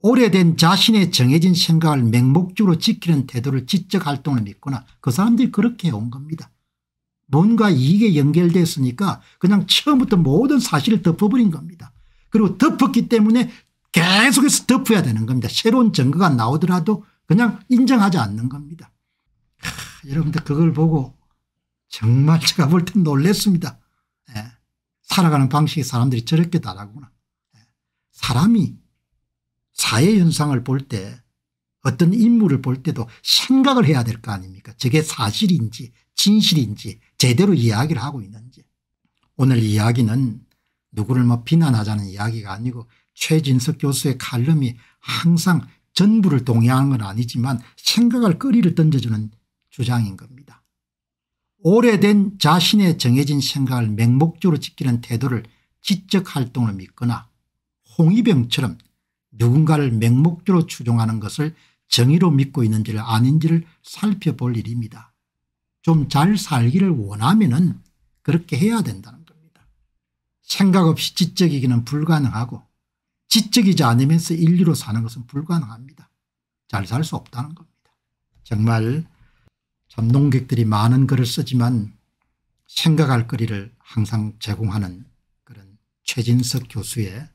오래된 자신의 정해진 생각을 맹목적으로 지키는 태도를 지적 활동을 믿거나 그 사람들이 그렇게 온 겁니다. 뭔가 이익에 연결됐으니까 그냥 처음부터 모든 사실을 덮어버린 겁니다. 그리고 덮었기 때문에 계속해서 덮어야 되는 겁니다. 새로운 증거가 나오더라도 그냥 인정하지 않는 겁니다. 하, 여러분들 그걸 보고 정말 제가 볼땐 놀랬습니다. 예. 살아가는 방식이 사람들이 저렇게 다르구나. 예. 사람이 사회 현상을 볼 때 어떤 인물을 볼 때도 생각을 해야 될 거 아닙니까 저게 사실인지 진실인지 제대로 이야기를 하고 있는지 오늘 이야기는 누구를 뭐 비난하자는 이야기가 아니고 최진석 교수의 칼럼이 항상 전부를 동의하는 건 아니지만 생각할 거리를 던져주는 주장인 겁니다. 오래된 자신의 정해진 생각을 맹목적으로 지키는 태도를 지적활동을 믿거나 홍위병처럼 누군가를 맹목적으로 추종하는 것을 정의로 믿고 있는지를 아닌지를 살펴볼 일입니다. 좀 잘 살기를 원하면 은 그렇게 해야 된다는 겁니다. 생각 없이 지적이기는 불가능하고 지적이지 않으면서 인류로 사는 것은 불가능합니다. 잘 살 수 없다는 겁니다. 정말 참농객들이 많은 글을 쓰지만 생각할 거리를 항상 제공하는 그런 최진석 교수의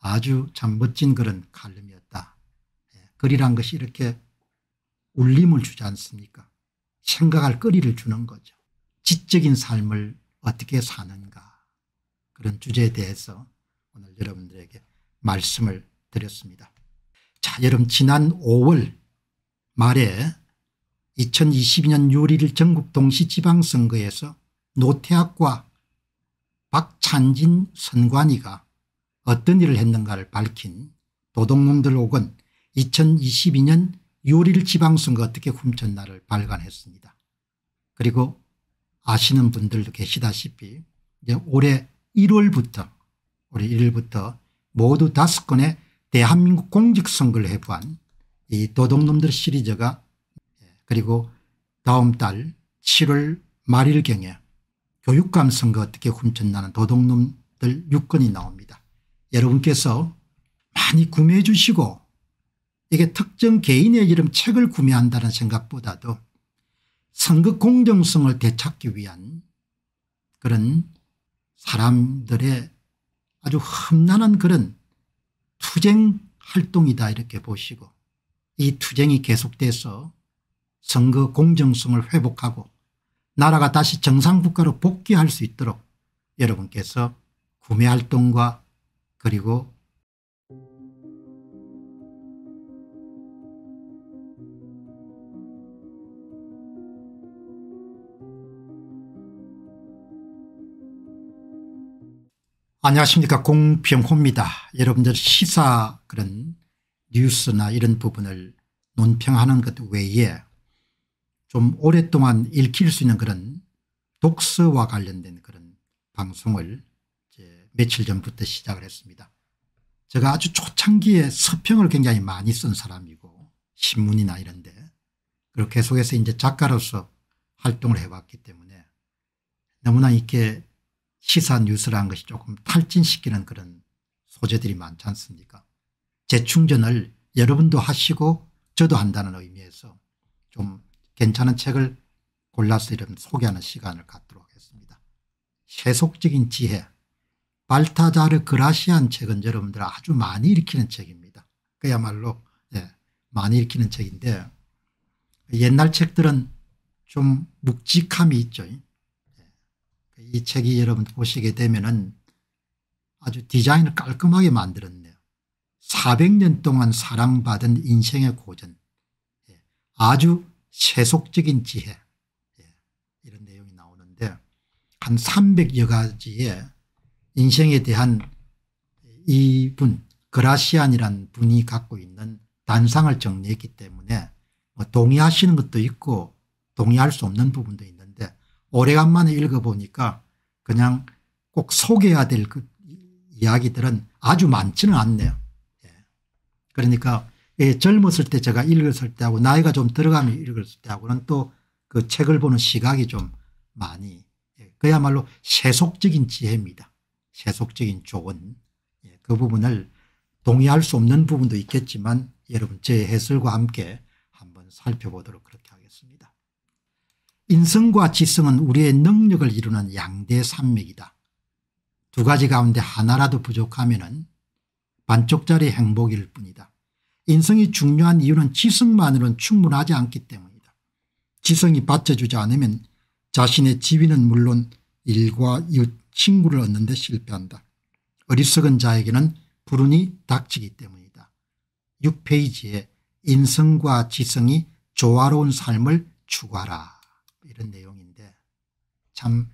아주 참 멋진 그런 칼럼이었다. 예, 글이란 것이 이렇게 울림을 주지 않습니까 생각할 거리를 주는 거죠. 지적인 삶을 어떻게 사는가 그런 주제에 대해서 오늘 여러분들에게 말씀을 드렸습니다. 자 여러분 지난 5월 말에 2022년 6일 전국 동시지방선거에서 노태학과 박찬진 선관위가 어떤 일을 했는가를 밝힌 도둑놈들 혹은 2022년 6일 지방선거 어떻게 훔쳤나를 발간했습니다. 그리고 아시는 분들도 계시다시피 이제 올해 1월부터 올해 1일부터 모두 다섯 건의 대한민국 공직선거를 해부한 이 도둑놈들 시리즈가 예, 그리고 다음 달 7월 말일경에 교육감 선거 어떻게 훔쳤나는 도둑놈들 6건이 나옵니다. 여러분께서 많이 구매해 주시고 이게 특정 개인의 이름 책을 구매한다는 생각보다도 선거 공정성을 되찾기 위한 그런 사람들의 아주 험난한 그런 투쟁 활동이다 이렇게 보시고 이 투쟁이 계속돼서 선거 공정성을 회복하고 나라가 다시 정상국가로 복귀할 수 있도록 여러분께서 구매활동과 그리고 안녕하십니까 공병호입니다. 여러분들 시사 그런 뉴스나 이런 부분을 논평하는 것 외에 좀 오랫동안 읽힐 수 있는 그런 독서와 관련된 그런 방송을 며칠 전부터 시작을 했습니다. 제가 아주 초창기에 서평을 굉장히 많이 쓴 사람이고 신문이나 이런데 그리고 계속해서 이제 작가로서 활동을 해왔기 때문에 너무나 이렇게 시사 뉴스라는 것이 조금 탈진시키는 그런 소재들이 많지 않습니까 재충전을 여러분도 하시고 저도 한다는 의미에서 좀 괜찮은 책을 골라서 이런 소개하는 시간을 갖도록 하습니다 세속적인 지혜 발타자르 그라시안 책은 여러분들 아주 많이 읽히는 책입니다. 그야말로 예, 많이 읽히는 책인데 옛날 책들은 좀 묵직함이 있죠. 이 책이 여러분 보시게 되면은 아주 디자인을 깔끔하게 만들었네요. 400년 동안 사랑받은 인생의 고전. 예, 아주 세속적인 지혜. 예, 이런 내용이 나오는데 한 300여 가지의 인생에 대한 이분 그라시안이란 분이 갖고 있는 단상을 정리했기 때문에 뭐 동의하시는 것도 있고 동의할 수 없는 부분도 있는 오래간만에 읽어보니까 그냥 꼭 소개해야 될 그 이야기들은 아주 많지는 않네요. 예. 그러니까 예, 젊었을 때 제가 읽었을 때하고 나이가 좀 들어가면 읽었을 때하고는 또 그 책을 보는 시각이 좀 많이 예, 그야말로 세속적인 지혜입니다. 세속적인 조언 예, 그 부분을 동의할 수 없는 부분도 있겠지만 여러분 제 해설과 함께 한번 살펴보도록 그렇습니다. 인성과 지성은 우리의 능력을 이루는 양대 산맥이다. 두 가지 가운데 하나라도 부족하면 반쪽짜리 행복일 뿐이다. 인성이 중요한 이유는 지성만으로는 충분하지 않기 때문이다. 지성이 받쳐주지 않으면 자신의 지위는 물론 일과 이웃 친구를 얻는 데 실패한다. 어리석은 자에게는 불운이 닥치기 때문이다. 6페이지에 인성과 지성이 조화로운 삶을 추구하라. 이런 내용인데 참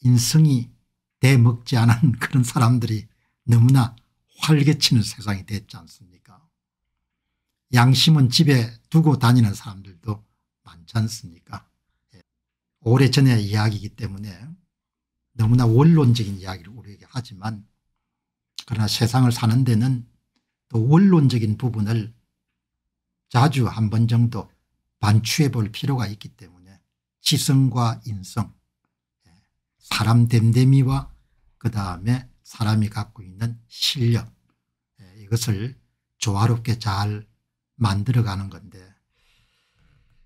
인성이 대먹지 않은 그런 사람들이 너무나 활개치는 세상이 됐지 않습니까 양심은 집에 두고 다니는 사람들도 많지 않습니까 예. 오래전의 이야기이기 때문에 너무나 원론적인 이야기를 우리에게 하지만 그러나 세상을 사는 데는 또 원론적인 부분을 자주 한 번 정도 반추해 볼 필요가 있기 때문에 지성과 인성 예, 사람 됨됨이와 그 다음에 사람이 갖고 있는 실력 예, 이것을 조화롭게 잘 만들어가는 건데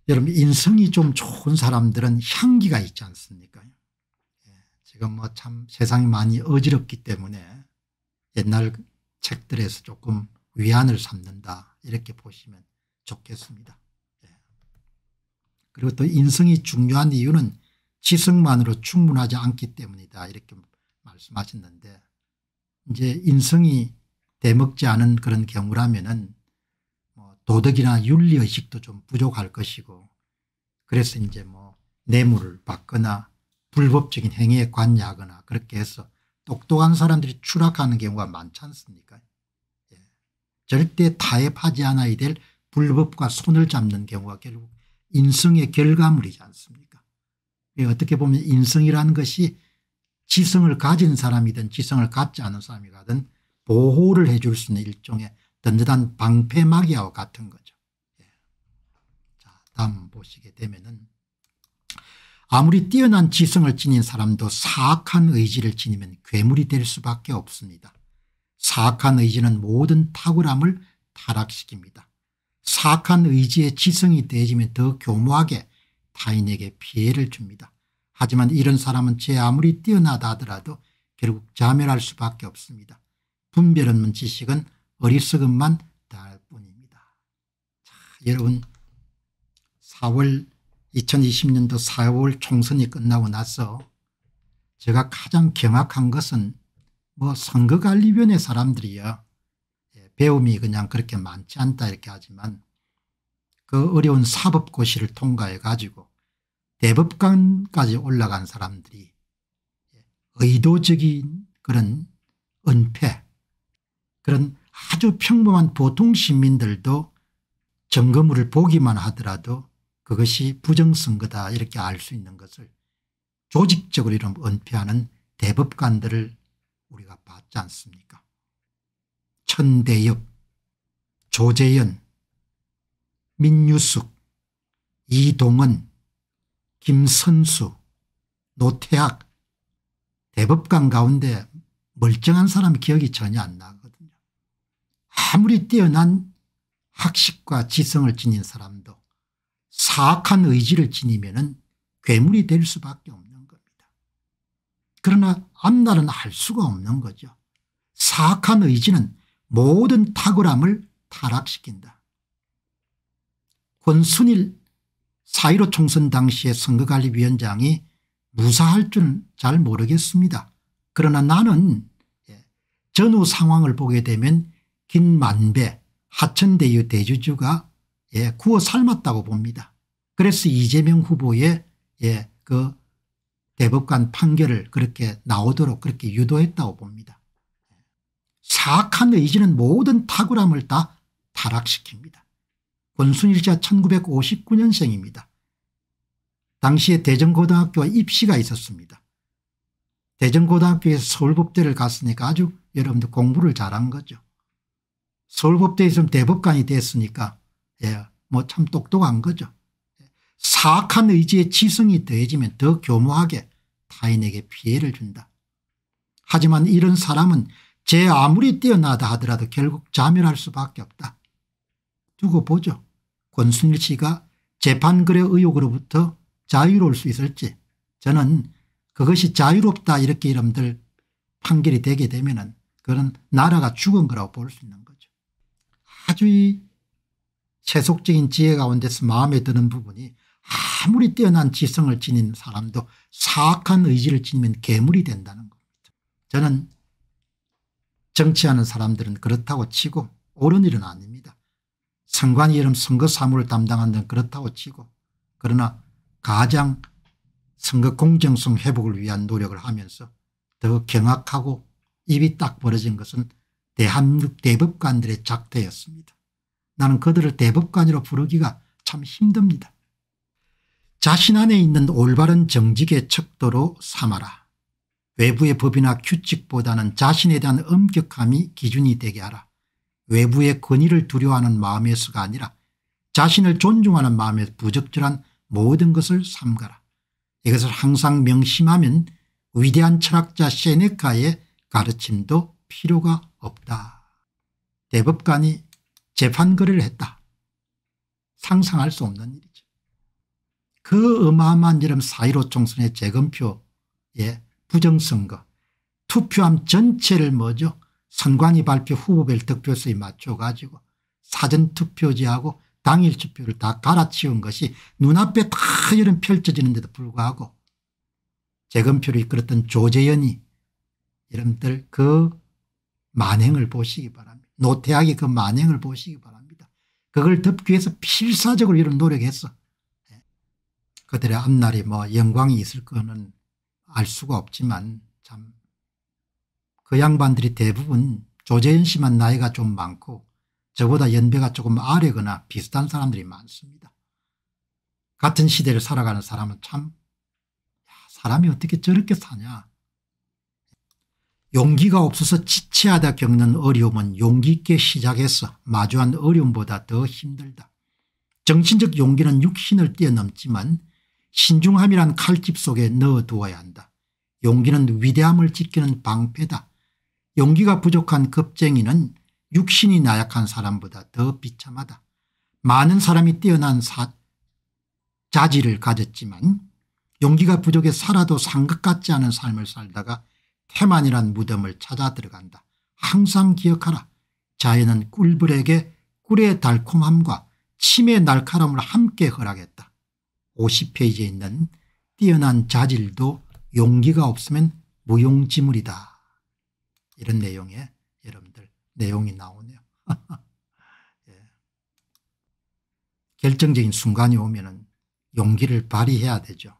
여러분 인성이 좀 좋은 사람들은 향기가 있지 않습니까 예, 지금 뭐 참 세상이 많이 어지럽기 때문에 옛날 책들에서 조금 위안을 삼는다 이렇게 보시면 좋겠습니다. 그리고 또 인성이 중요한 이유는 지성만으로 충분하지 않기 때문이다 이렇게 말씀하셨는데 이제 인성이 대먹지 않은 그런 경우라면은 뭐 도덕이나 윤리의식도 좀 부족할 것이고 그래서 이제 뭐 뇌물을 받거나 불법적인 행위에 관여하거나 그렇게 해서 똑똑한 사람들이 추락하는 경우가 많지 않습니까 예. 절대 타협하지 않아야 될 불법과 손을 잡는 경우가 결국 인성의 결과물이지 않습니까? 예, 어떻게 보면 인성이라는 것이 지성을 가진 사람이든 지성을 갖지 않은 사람이든 보호를 해줄 수 있는 일종의 든든한 방패막이와 같은 거죠. 예. 자, 다음 보시게 되면은 아무리 뛰어난 지성을 지닌 사람도 사악한 의지를 지니면 괴물이 될 수밖에 없습니다. 사악한 의지는 모든 탁월함을 타락시킵니다. 사악한 의지의 지성이 대해지면 더 교묘하게 타인에게 피해를 줍니다. 하지만 이런 사람은 제 아무리 뛰어나다 하더라도 결국 자멸할 수밖에 없습니다. 분별 없는 지식은 어리석음만 다 할 뿐입니다. 자, 여러분 4월 2020년도 4월 총선이 끝나고 나서 제가 가장 경악한 것은 뭐 선거관리위원회 사람들이요 배움이 그냥 그렇게 많지 않다 이렇게 하지만 그 어려운 사법고시를 통과해 가지고 대법관까지 올라간 사람들이 의도적인 그런 은폐 그런 아주 평범한 보통 시민들도 점거물을 보기만 하더라도 그것이 부정선거다 이렇게 알 수 있는 것을 조직적으로 이런 은폐하는 대법관들을 우리가 봤지 않습니까 천대엽, 조재연, 민유숙, 이동은, 김선수, 노태학, 대법관 가운데 멀쩡한 사람 기억이 전혀 안 나거든요. 아무리 뛰어난 학식과 지성을 지닌 사람도 사악한 의지를 지니면 괴물이 될 수밖에 없는 겁니다. 그러나 앞날은 알 수가 없는 거죠. 사악한 의지는 모든 탁월함을 타락시킨다. 권순일 4.15 총선 당시의 선거관리위원장이 무사할 줄 잘 모르겠습니다. 그러나 나는 예, 전후 상황을 보게 되면 긴만배 하천대유 대주주가 예, 구워 삶았다고 봅니다. 그래서 이재명 후보의 예, 그 대법관 판결을 그렇게 나오도록 그렇게 유도했다고 봅니다. 사악한 의지는 모든 탁월함을 다 타락시킵니다. 권순일자 1959년생입니다. 당시에 대전고등학교 입시가 있었습니다. 대전고등학교에서 서울법대를 갔으니까 아주 여러분들 공부를 잘한 거죠. 서울법대에 있으면 대법관이 됐으니까 예, 뭐참 똑똑한 거죠. 사악한 의지의 지성이 더해지면 더 교묘하게 타인에게 피해를 준다. 하지만 이런 사람은 제 아무리 뛰어나다 하더라도 결국 자멸할 수밖에 없다. 두고 보죠. 권순일 씨가 재판거래 의혹으로부터 자유로울 수 있을지 저는 그것이 자유롭다 이렇게 이름들 판결이 되게 되면 은 그런 나라가 죽은 거라고 볼 수 있는 거죠. 아주 이 세속적인 지혜 가운데서 마음에 드는 부분이 아무리 뛰어난 지성을 지닌 사람도 사악한 의지를 지니면 괴물이 된다는 겁니다. 저는 정치하는 사람들은 그렇다고 치고 옳은 일은 아닙니다. 선관위 이름 선거 사무를 담당한 데는 그렇다고 치고 그러나 가장 선거 공정성 회복을 위한 노력을 하면서 더 경악하고 입이 딱 벌어진 것은 대한국 대법관들의 작태였습니다. 나는 그들을 대법관이라 부르기가 참 힘듭니다. 자신 안에 있는 올바른 정직의 척도로 삼아라. 외부의 법이나 규칙보다는 자신에 대한 엄격함이 기준이 되게 하라. 외부의 권위를 두려워하는 마음에서가 아니라 자신을 존중하는 마음에 부적절한 모든 것을 삼가라. 이것을 항상 명심하면 위대한 철학자 세네카의 가르침도 필요가 없다. 대법관이 재판거래를 했다. 상상할 수 없는 일이죠. 그 어마어마한 이름 4.15 총선의 재검표에 부정선거 투표함 전체를 뭐죠 선관위 발표 후보별 득표수에 맞춰가지고 사전투표지하고 당일 투표를 다 갈아치운 것이 눈앞에 다 이런 펼쳐지는데도 불구하고 재검표를 이끌었던 조재현이 여러분들 그 만행을 보시기 바랍니다. 노태하게그 만행을 보시기 바랍니다. 그걸 덮기 위해서 필사적으로 이런 노력했어. 예, 그들의 앞날이 뭐 영광이 있을 거는 알 수가 없지만 참 그 양반들이 대부분 조재현 씨만 나이가 좀 많고 저보다 연배가 조금 아래거나 비슷한 사람들이 많습니다. 같은 시대를 살아가는 사람은 참 사람이 어떻게 저렇게 사냐. 용기가 없어서 지체하다 겪는 어려움은 용기 있게 시작해서 마주한 어려움보다 더 힘들다. 정신적 용기는 육신을 뛰어넘지만 신중함이란 칼집 속에 넣어두어야 한다. 용기는 위대함을 지키는 방패다. 용기가 부족한 겁쟁이는 육신이 나약한 사람보다 더 비참하다. 많은 사람이 뛰어난 사, 자질을 가졌지만 용기가 부족해 살아도 산 것 같지 않은 삶을 살다가 태만이란 무덤을 찾아 들어간다. 항상 기억하라. 자연은 꿀벌에게 꿀의 달콤함과 침의 날카로움을 함께 허락했다. 50페이지에 있는 뛰어난 자질도 용기가 없으면 무용지물이다. 이런 내용의 여러분들 내용이 나오네요. 예. 결정적인 순간이 오면 용기를 발휘해야 되죠.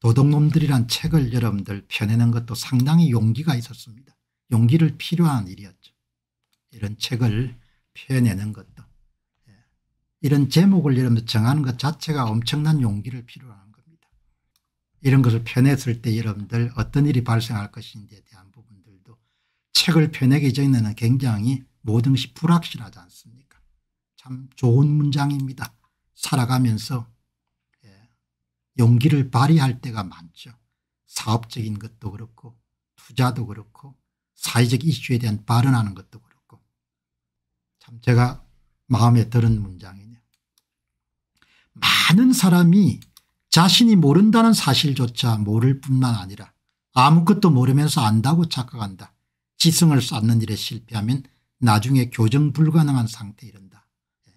도둑놈들이란 책을 여러분들 펴내는 것도 상당히 용기가 있었습니다. 용기를 필요한 일이었죠. 이런 책을 펴내는 것도 이런 제목을 여러분 들 정하는 것 자체가 엄청난 용기를 필요한 겁니다. 이런 것을 펴냈을 때 여러분들 어떤 일이 발생할 것인지에 대한 부분들도 책을 펴내기 전에는 굉장히 모든 것이 불확실하지 않습니까? 참 좋은 문장입니다. 살아가면서 예, 용기를 발휘할 때가 많죠. 사업적인 것도 그렇고 투자도 그렇고 사회적 이슈에 대한 발언하는 것도 그렇고 참 제가 마음에 드는 문장 많은 사람이 자신이 모른다는 사실조차 모를 뿐만 아니라 아무것도 모르면서 안다고 착각한다. 지성을 쌓는 일에 실패하면 나중에 교정 불가능한 상태에 이른다. 예.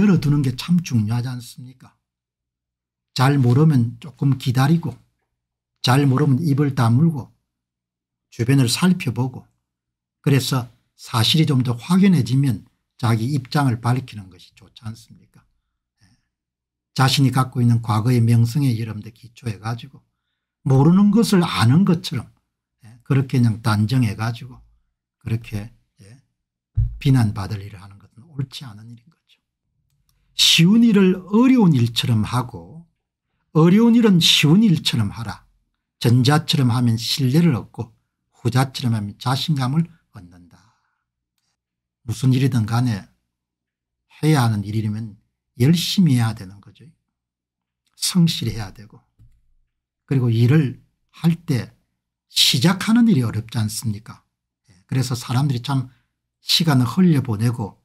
열어두는 게 참 중요하지 않습니까? 잘 모르면 조금 기다리고 잘 모르면 입을 다물고 주변을 살펴보고 그래서 사실이 좀 더 확연해지면 자기 입장을 밝히는 것이 좋지 않습니까? 자신이 갖고 있는 과거의 명성에 이름도 기초해 가지고 모르는 것을 아는 것처럼 예, 그렇게 그냥 단정해 가지고 그렇게 예, 비난받을 일을 하는 것은 옳지 않은 일인 거죠. 쉬운 일을 어려운 일처럼 하고 어려운 일은 쉬운 일처럼 하라. 전자처럼 하면 신뢰를 얻고 후자처럼 하면 자신감을 얻는다. 무슨 일이든 간에 해야 하는 일이면 열심히 해야 되는 성실해야 되고 그리고 일을 할 때 시작하는 일이 어렵지 않습니까 예, 그래서 사람들이 참 시간을 흘려보내고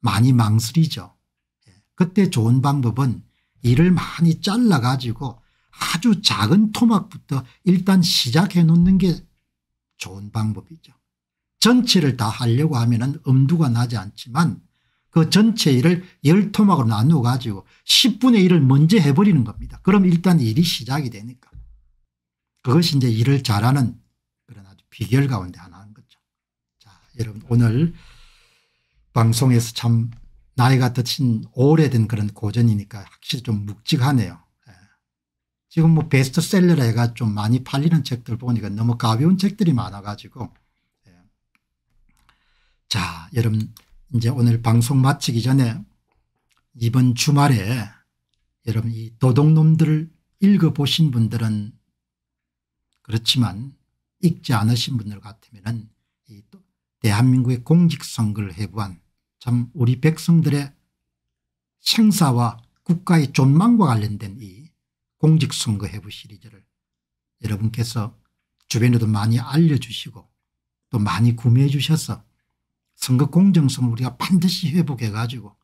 많이 망설이죠. 예, 그때 좋은 방법은 일을 많이 잘라가지고 아주 작은 토막부터 일단 시작해 놓는 게 좋은 방법이죠. 전체를 다 하려고 하면 은 엄두가 나지 않지만 그 전체 일을 열 토막으로 나누어 가지고 10분의 1을 먼저 해버리는 겁니다. 그럼 일단 일이 시작이 되니까. 그것이 이제 일을 잘하는 그런 아주 비결 가운데 하나인 거죠. 자, 여러분 오늘 방송에서 참 나이가 드신 오래된 그런 고전이니까 확실히 좀 묵직하네요. 예. 지금 뭐 베스트셀러라 가좀 많이 팔리는 책들 보니까 너무 가벼운 책들이 많아가지고 예. 자 여러분 이제 오늘 방송 마치기 전에 이번 주말에 여러분 이 도둑놈들을 읽어보신 분들은 그렇지만 읽지 않으신 분들 같으면 은 대한민국의 공직선거를 해부한 참 우리 백성들의 생사와 국가의 존망과 관련된 이 공직선거 해부 시리즈를 여러분께서 주변에도 많이 알려주시고 또 많이 구매해 주셔서 선거 공정성을 우리가 반드시 회복해 가지고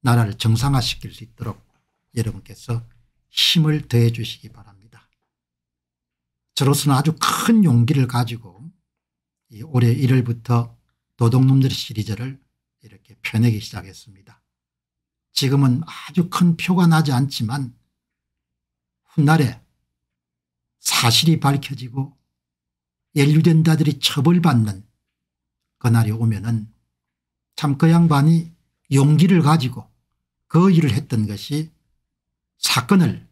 나라를 정상화시킬 수 있도록 여러분께서 힘을 더해 주시기 바랍니다. 저로서는 아주 큰 용기를 가지고 올해 1월부터 도둑놈들 시리즈를 이렇게 펴내기 시작했습니다. 지금은 아주 큰 표가 나지 않지만 훗날에 사실이 밝혀지고 연류된 자들이 처벌받는 그날이 오면은 참 그 양반이 용기를 가지고 그 일을 했던 것이 사건을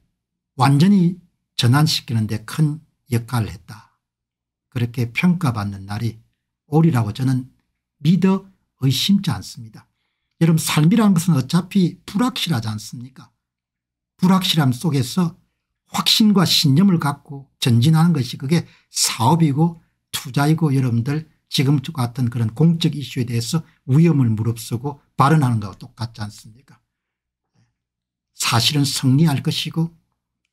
완전히 전환시키는 데 큰 역할을 했다. 그렇게 평가받는 날이 오리라고 저는 믿어 의심치 않습니다. 여러분 삶이라는 것은 어차피 불확실하지 않습니까 불확실함 속에서 확신과 신념을 갖고 전진하는 것이 그게 사업이고 투자이고 여러분들 지금 같은 그런 공적 이슈에 대해서 위험을 무릅쓰고 발언하는 것과 똑같지 않습니까 사실은 승리할 것이고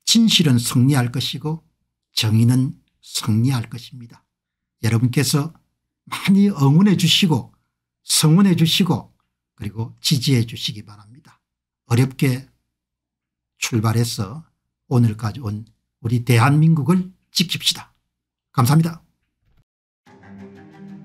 진실은 승리할 것이고 정의는 승리할 것입니다. 여러분께서 많이 응원해 주시고 성원해 주시고 그리고 지지해 주시기 바랍니다. 어렵게 출발해서 오늘까지 온 우리 대한민국을 지킵시다. 감사합니다.